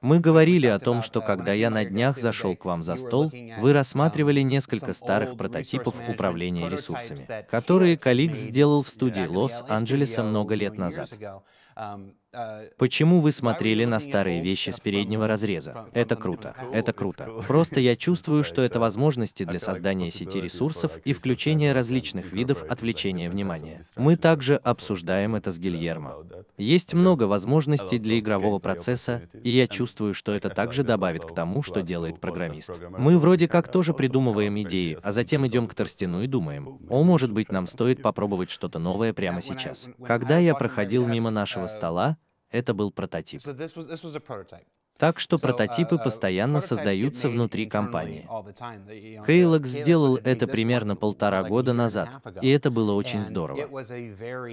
Мы говорили о том, что uh, когда я на днях зашел к вам за стол, вы um, рассматривали несколько старых прототипов управления ресурсами, которые Каликс сделал в студии Лос-Анджелеса много лет назад. Почему вы смотрели на старые вещи с а переднего разреза? Это круто, это круто. Просто я чувствую, что это возможности для создания сети ресурсов и включения различных видов отвлечения внимания. Мы также обсуждаем это с Гильермо. Есть много возможностей для игрового процесса, и я чувствую, что это также добавит к тому, что делает программист. Мы вроде как тоже придумываем идеи, а затем идем к Торстину и думаем, о, может быть, нам стоит попробовать что-то новое прямо сейчас. Когда я проходил мимо нашего стола, это был прототип. Так что uh, прототипы uh, постоянно создаются внутри компании. Хейлок сделал это примерно полтора года назад, и это было очень здорово.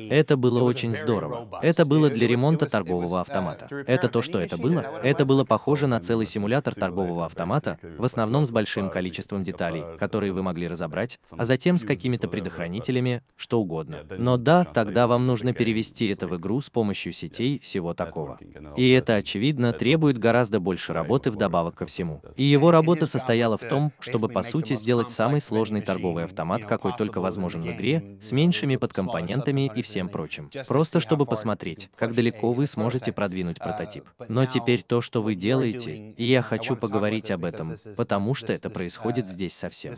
Это было очень здорово. Это было для ремонта торгового uh, автомата. Это то, что это было. Это было похоже на целый симулятор торгового автомата, в основном с большим количеством деталей, которые вы могли разобрать, а затем с какими-то предохранителями, что угодно. Но да, тогда вам нужно перевести это в игру с помощью сетей, всего такого. И это, очевидно, требует гораздо гораздо больше работы вдобавок ко всему. И его работа uh, состояла в uh, том, чтобы по сути сделать самый сложный торговый автомат, какой только возможен в игре, с меньшими подкомпонентами и всем прочим. Просто чтобы посмотреть, как далеко вы сможете продвинуть uh, прототип. Но теперь то, что вы делаете, и я хочу поговорить об этом, потому что это происходит здесь совсем.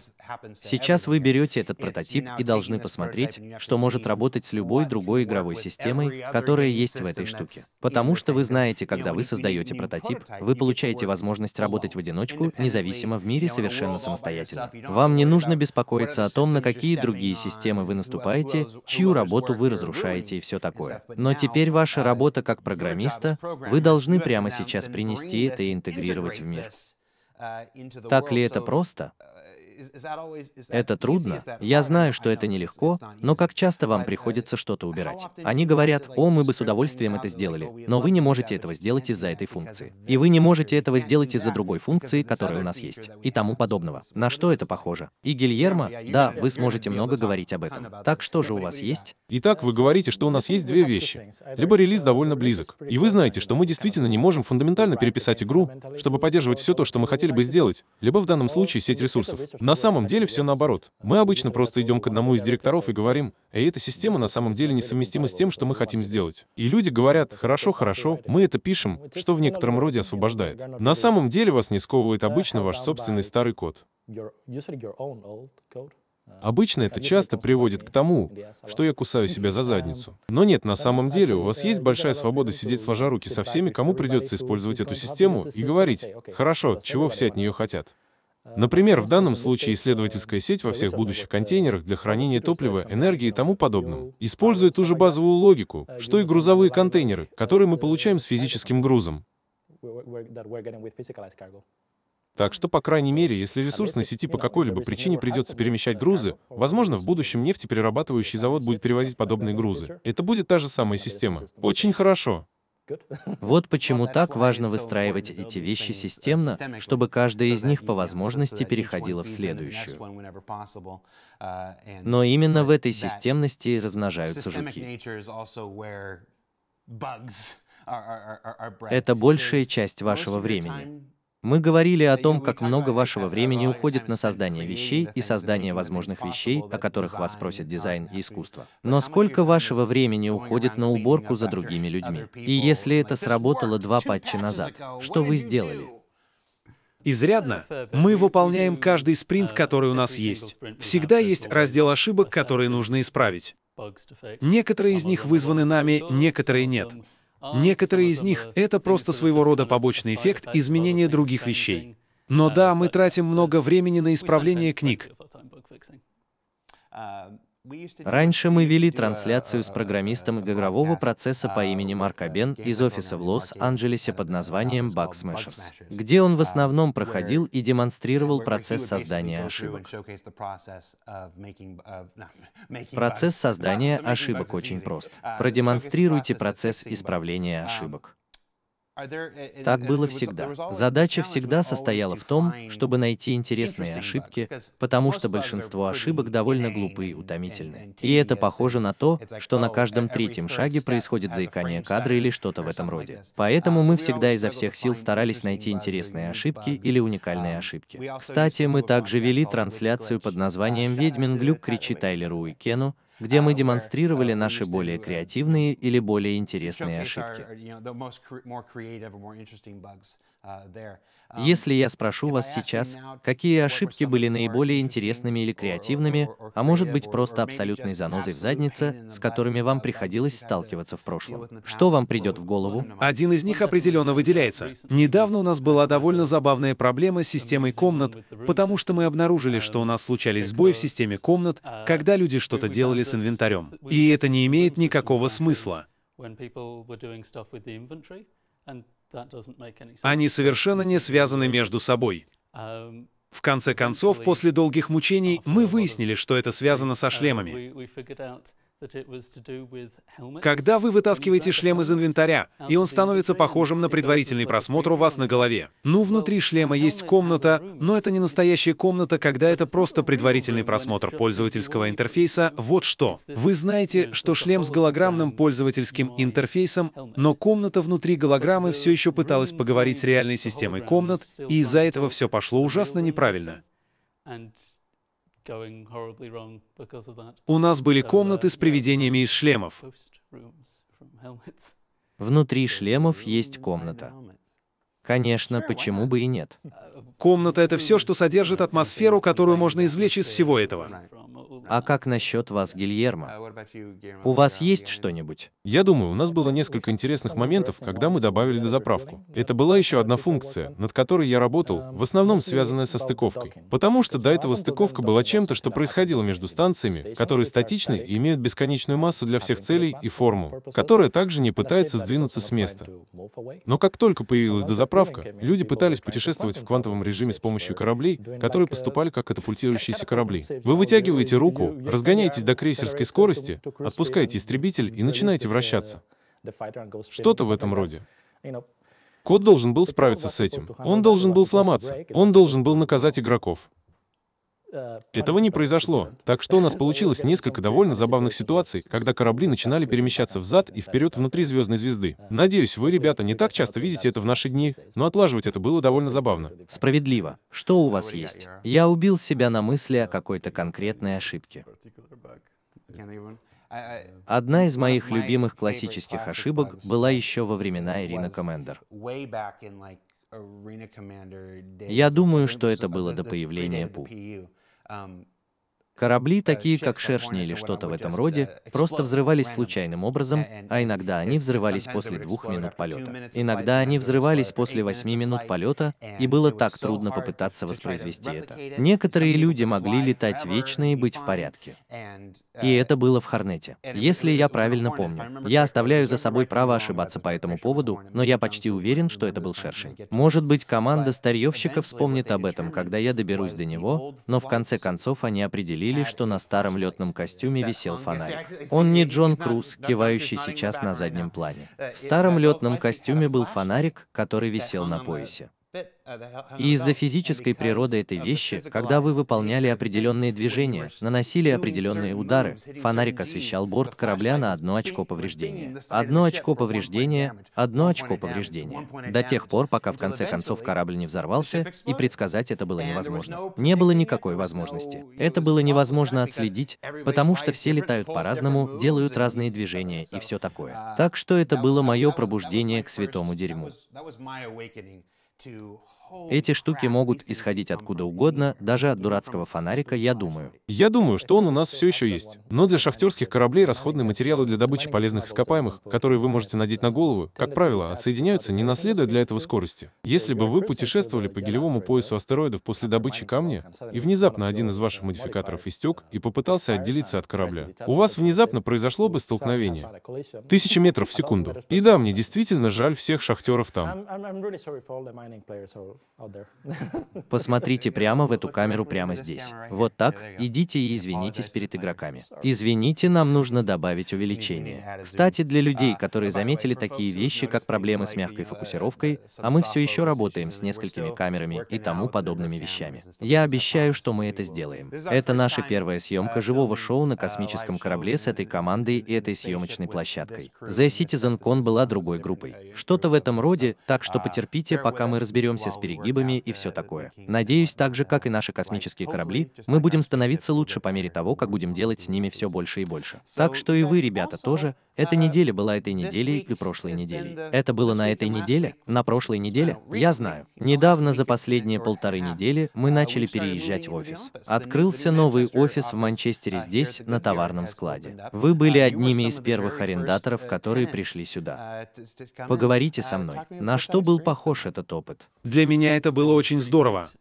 Сейчас вы берете этот прототип и должны посмотреть, что может работать с любой другой игровой системой, которая есть в этой штуке. Потому что вы знаете, когда вы создаете прототип, вы получаете возможность работать в одиночку, независимо в мире совершенно самостоятельно. Вам не нужно беспокоиться о том, на какие другие системы вы наступаете, чью работу вы разрушаете и все такое. Но теперь ваша работа как программиста, вы должны прямо сейчас принести это и интегрировать в мир. Так ли это просто? Это трудно. Я знаю, что это нелегко, но как часто вам uh, приходится что-то убирать? Они говорят, о, мы бы с удовольствием это сделали, но вы не можете этого сделать из-за этой функции. И вы не можете этого сделать из-за другой функции, которая у нас есть. И тому подобного. На что это похоже? И Гильермо, да, вы сможете много говорить об этом. Так что же у вас есть? Итак, вы говорите, что у нас есть две вещи. Либо релиз довольно близок. И вы знаете, что мы действительно не можем фундаментально переписать игру, чтобы поддерживать все то, что мы хотели бы сделать, либо в данном случае сеть ресурсов. На самом деле все наоборот. Мы обычно просто идем к одному из директоров и говорим, «Эй, эта система на самом деле несовместима с тем, что мы хотим сделать». И люди говорят, «Хорошо, хорошо, мы это пишем», что в некотором роде освобождает. На самом деле вас не сковывает обычно ваш собственный старый код. Обычно это часто приводит к тому, что я кусаю себя за задницу. Но нет, на самом деле у вас есть большая свобода сидеть сложа руки со всеми, кому придется использовать эту систему, и говорить, хорошо, чего все от нее хотят. Например, в данном случае исследовательская сеть во всех будущих контейнерах для хранения топлива, энергии и тому подобном использует ту же базовую логику, что и грузовые контейнеры, которые мы получаем с физическим грузом. Так что, по крайней мере, если ресурсной сети по какой-либо причине придется перемещать грузы, возможно, в будущем нефтеперерабатывающий завод будет перевозить подобные грузы. Это будет та же самая система. Очень хорошо. Вот почему так важно выстраивать эти вещи uh, системно, чтобы каждая из них по возможности переходила в следующую. Uh, Но именно в этой системности размножаются жуки. Это большая часть вашего времени. Мы говорили о том, как много вашего времени уходит на создание вещей и создание возможных вещей, о которых вас просят дизайн и искусство. Но сколько вашего времени уходит на уборку за другими людьми? И если это сработало два патча назад, что вы сделали? Изрядно. Мы выполняем каждый спринт, uh, который у нас есть. Всегда есть раздел ошибок, которые нужно исправить. Некоторые из них вызваны нами, некоторые нет. Некоторые из них — это просто своего рода побочный эффект изменения других вещей. Но да, мы тратим много времени на исправление книг. Раньше мы вели трансляцию с программистом игрового процесса по имени Маркобен из офиса в Лос-Анджелесе под названием Bug Smashers, где он в основном проходил и демонстрировал процесс создания ошибок. Процесс создания ошибок очень прост. Продемонстрируйте процесс исправления ошибок. Так было всегда. Задача всегда состояла в том, чтобы найти интересные ошибки, потому что большинство ошибок довольно глупые и утомительны. И это похоже на то, что на oh, каждом третьем шаге происходит заикание кадра или что-то в этом роде. Поэтому мы всегда изо всех сил старались найти интересные ошибки или уникальные um, ошибки. Кстати, мы также вели трансляцию под названием um, «Ведьмин глюк кричит Тайлеру Кену где мы а, демонстрировали а, наши более uh, креативные или более интересные ошибки. А, um, Если я спрошу вас сейчас, какие ошибки были наиболее интересными или креативными, а может быть просто абсолютной занозой в заднице, с которыми вам приходилось сталкиваться в прошлом, что вам придет в голову? Один из них определенно выделяется. Недавно у нас была довольно забавная проблема с системой комнат, потому что мы обнаружили, что у нас случались сбои в системе комнат, когда люди что-то делали с инвентарем. И это не имеет никакого смысла. Они совершенно не связаны между собой. Um, В конце концов, после долгих мучений, мы выяснили, что это связано со uh, шлемами. Когда вы вытаскиваете шлем из инвентаря, и он становится похожим на предварительный просмотр у вас на голове. Ну, внутри шлема есть комната, но это не настоящая комната, когда это просто предварительный просмотр пользовательского интерфейса. Вот что. Вы знаете, что шлем с голограммным пользовательским интерфейсом, но комната внутри голограммы все еще пыталась поговорить с реальной системой комнат, и из-за этого все пошло ужасно неправильно. У нас были uh, комнаты с привидениями из шлемов. Внутри шлемов есть комната. Конечно, почему бы и нет. Uh, комната — это все, что содержит атмосферу, которую можно извлечь из всего этого. А как насчет вас, Гильермо? А, у вас uh, есть что-нибудь? Я думаю, у нас было несколько интересных моментов, когда мы добавили дозаправку. Это была еще одна функция, над которой я работал, в основном связанная со стыковкой. Потому что до этого стыковка была чем-то, что происходило между станциями, которые статичны и имеют бесконечную массу для всех целей и форму, которая также не пытается сдвинуться с места. Но как только появилась дозаправка, люди пытались путешествовать в квантовом режиме с помощью кораблей, которые поступали как катапультирующиеся корабли. Вы вытягиваете руку руку, разгоняйтесь до крейсерской скорости, отпускайте истребитель и начинайте вращаться. Что-то в этом роде. Кот должен был справиться с этим. Он должен был сломаться. Он должен был наказать игроков. Этого не произошло. Так что у нас получилось несколько довольно забавных ситуаций, когда корабли начинали перемещаться взад и вперед внутри звездной звезды. Надеюсь, вы, ребята, не так часто видите это в наши дни, но отлаживать это было довольно забавно. Справедливо. Что у вас есть? Я убил себя на мысли о какой-то конкретной ошибке. Одна из моих любимых классических ошибок была еще во времена Ирина Комендер. Я думаю, что это было до появления ПУ. Корабли, э, такие как «Шершни» или что-то в этом роде, э, просто взрывались случайным образом, а иногда они взрывались после двух минут полета. Иногда они взрывались после восьми минут полета, и было так трудно попытаться воспроизвести это. Некоторые люди могли летать вечно и быть в порядке и это было в Харнете. Если я правильно помню, я оставляю за собой право ошибаться по этому поводу, но я почти уверен, что это был шершень. Может быть, команда старьевщиков вспомнит об этом, когда я доберусь до него, но в конце концов они определили, что на старом летном костюме висел фонарик. Он не Джон Круз, кивающий сейчас на заднем плане. В старом летном костюме был фонарик, который висел на поясе. И из-за физической природы этой вещи, когда вы выполняли определенные движения, наносили определенные удары, фонарик освещал борт корабля на одно очко повреждения. Одно очко повреждения, одно очко повреждения. До тех пор, пока в конце концов корабль не взорвался, и предсказать это было невозможно. Не было никакой возможности. Это было невозможно отследить, потому что все летают по-разному, делают разные движения и все такое. Так что это было мое пробуждение к святому дерьму. to Эти штуки могут исходить откуда угодно, даже от дурацкого фонарика, я думаю. Я думаю, что он у нас все еще есть. Но для шахтерских кораблей расходные материалы для добычи полезных ископаемых, которые вы можете надеть на голову, как правило, отсоединяются, не наследуя для этого скорости. Если бы вы путешествовали по гелевому поясу астероидов после добычи камня, и внезапно один из ваших модификаторов истек и попытался отделиться от корабля, у вас внезапно произошло бы столкновение. Тысячи метров в секунду. И да, мне действительно жаль всех шахтеров там. Посмотрите прямо в эту камеру прямо здесь. Вот так. Идите и извинитесь перед игроками. Извините, нам нужно добавить увеличение. Кстати, для людей, которые заметили такие вещи, как проблемы с мягкой фокусировкой, а мы все еще работаем с несколькими камерами и тому подобными вещами. Я обещаю, что мы это сделаем. Это наша первая съемка живого шоу на космическом корабле с этой командой и этой съемочной площадкой. The Citizen Con была другой группой. Что-то в этом роде, так что потерпите, пока мы разберемся с перегибами и все такое. Надеюсь, так же, как и наши космические корабли, мы будем становиться лучше по мере того, как будем делать с ними все больше и больше. Так что и вы, ребята, тоже. Эта uh, неделя была этой неделей и прошлой неделей. Это было на этой неделе? На прошлой неделе? Uh, Я знаю. Недавно, за последние полторы недели, мы uh, начали переезжать в офис. Открылся новый офис в Манчестере здесь, на товарном складе. Вы были одними из первых арендаторов, которые пришли сюда. Поговорите со мной. На что был похож этот опыт? Для меня меня это было очень здорово.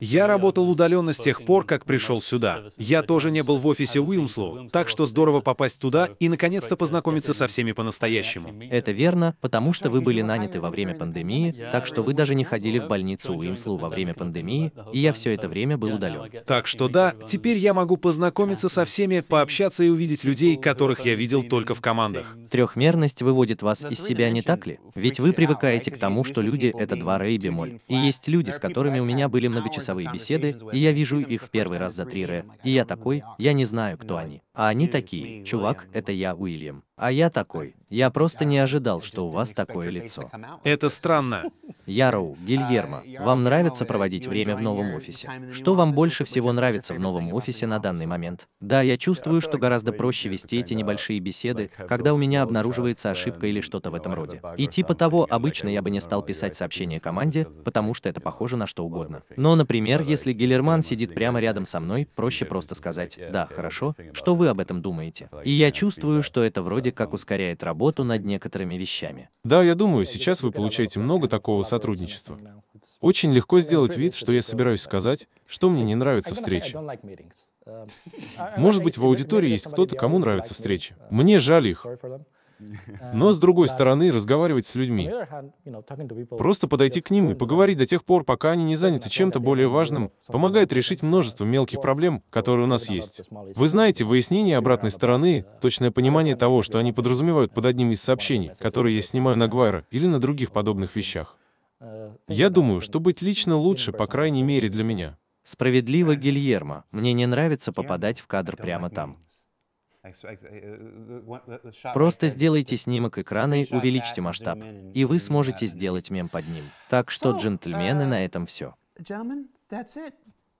Я работал удаленно с тех пор, как пришел сюда. Я тоже не был в офисе Уилмслоу, так что здорово попасть туда и наконец-то познакомиться со всеми по-настоящему. Это верно, потому что вы были наняты во время пандемии, так что вы даже не ходили в больницу Уилмслоу во время пандемии, и я все это время был удален. Так что да, теперь я могу познакомиться со всеми, пообщаться и увидеть людей, которых я видел только в командах. Трехмерность выводит вас из себя, не так ли? Ведь вы привыкаете к тому, что люди — это два рей бемоль. И есть люди, с которыми у меня были многочисленные голосовые беседы, и я вижу их в первый раз за три ре, и я такой, я не знаю, кто они. А они такие, чувак, это я, Уильям. А я такой. Я просто не ожидал, что у вас такое лицо. Это странно. Яроу, Гильермо, вам нравится проводить время в новом офисе? Что вам больше всего нравится в новом офисе на данный момент? Да, я чувствую, что гораздо проще вести эти небольшие беседы, когда у меня обнаруживается ошибка или что-то в этом роде. И типа того, обычно я бы не стал писать сообщение команде, потому что это похоже на что угодно. Но, например, если Гильерман сидит прямо рядом со мной, проще просто сказать, да, хорошо, что вы об этом думаете? И я чувствую, что это вроде вроде как ускоряет работу над некоторыми вещами. Да, я думаю, сейчас вы получаете много такого сотрудничества. Очень легко сделать вид, что я собираюсь сказать, что мне не нравится встреча. Может быть, в аудитории есть кто-то, кому нравится встреча. Мне жаль их. Но, с другой э, стороны, разговаривать с людьми. Просто подойти к ним и поговорить до тех пор, пока они не заняты чем-то более важным, помогает решить uh, множество мелких проблем, которые у нас есть. Вы знаете, выяснение обратной стороны, uh, точное понимание того, что они подразумевают под одним из сообщений, которые я снимаю на Гвайра или на других подобных вещах. Я думаю, что быть лично лучше, по крайней мере, для меня. Справедливо, Гильермо. Мне не нравится попадать в кадр прямо там. Э, э, Просто сделайте снимок экрана и увеличьте масштаб, и вы сможете сделать мем под ним. Так что, джентльмены, uh, на этом все.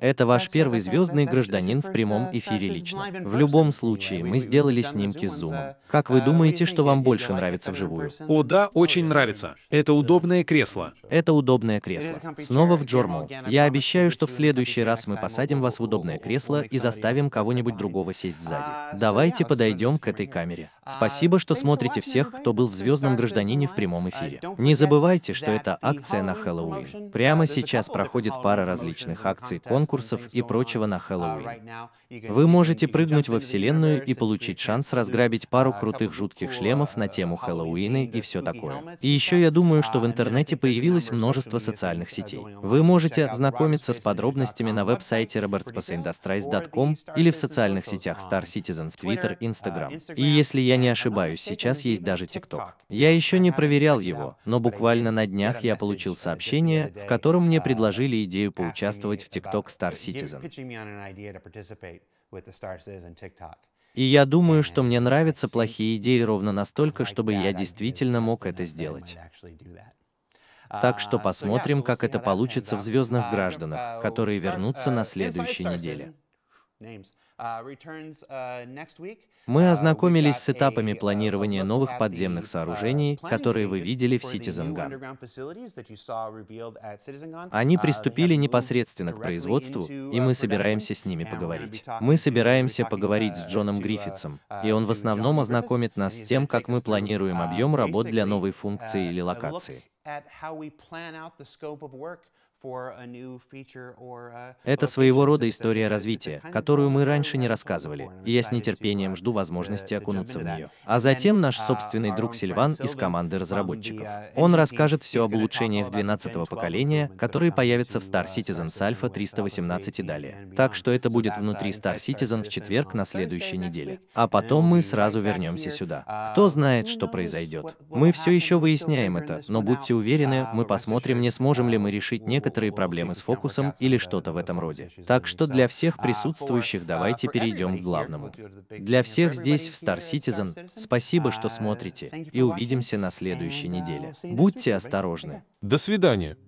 Это ваш первый звездный гражданин в прямом эфире лично. В любом случае, мы сделали снимки с зумом. Как вы думаете, что вам больше нравится вживую? О да, очень нравится. Это удобное кресло. Это удобное кресло. Снова в Джорму. Я обещаю, что в следующий раз мы посадим вас в удобное кресло и заставим кого-нибудь другого сесть сзади. Давайте подойдем к этой камере. Спасибо, что смотрите всех, кто был в «Звездном гражданине» в прямом эфире. Не забывайте, что это акция на Хэллоуин. Прямо сейчас проходит пара различных акций конкурсов конкурсов и прочего на Хэллоуин. Э, Вы можете прыгнуть во вселенную и получить шанс разграбить пару uh, крутых жутких шлемов uh, на тему Хэллоуина uh, и все такое. И еще я думаю, что в интернете появилось множество социальных сетей. Вы можете ознакомиться с подробностями на веб-сайте robertspaceindustries.com или в социальных сетях Star Citizen в Twitter, Instagram. И если я не ошибаюсь, сейчас есть даже TikTok. Я еще не проверял его, но буквально на днях я получил сообщение, в котором мне предложили идею поучаствовать в TikTok Star Citizen. И я думаю, что мне нравятся плохие идеи ровно настолько, чтобы я действительно мог это сделать. Так что uh, посмотрим, как это получится в «Звездных uh, гражданах», uh, которые вернутся на следующей неделе. А, а, мы а, ознакомились с этапами планирования новых подземных сооружений, uh, которые вы видели в Citizen Gun. Они uh, приступили непосредственно к производству, и uh, мы собираемся с ними поговорить. Мы собираемся поговорить с Джоном Гриффитсом, и он в основном ознакомит нас с тем, как мы планируем объем работ для новой функции или локации. Uh, это своего рода история развития, которую мы раньше не рассказывали, и я с нетерпением uh, жду возможности окунуться в нее. А затем наш uh, собственный друг Сильван из команды разработчиков. Он расскажет все об улучшениях 12-го поколения, которые появятся в Star Citizen с Alpha 318 и далее. Так что это будет внутри Star Citizen в четверг на следующей неделе. А потом мы сразу вернемся сюда. Кто знает, что произойдет. Мы все еще выясняем это, но будьте уверены, мы посмотрим, не сможем ли мы решить некоторые некоторые проблемы с фокусом или что-то в этом роде. Так что для всех присутствующих давайте перейдем к главному. Для всех здесь, в Star Citizen, спасибо, что смотрите, и увидимся на следующей неделе. Будьте осторожны. До свидания.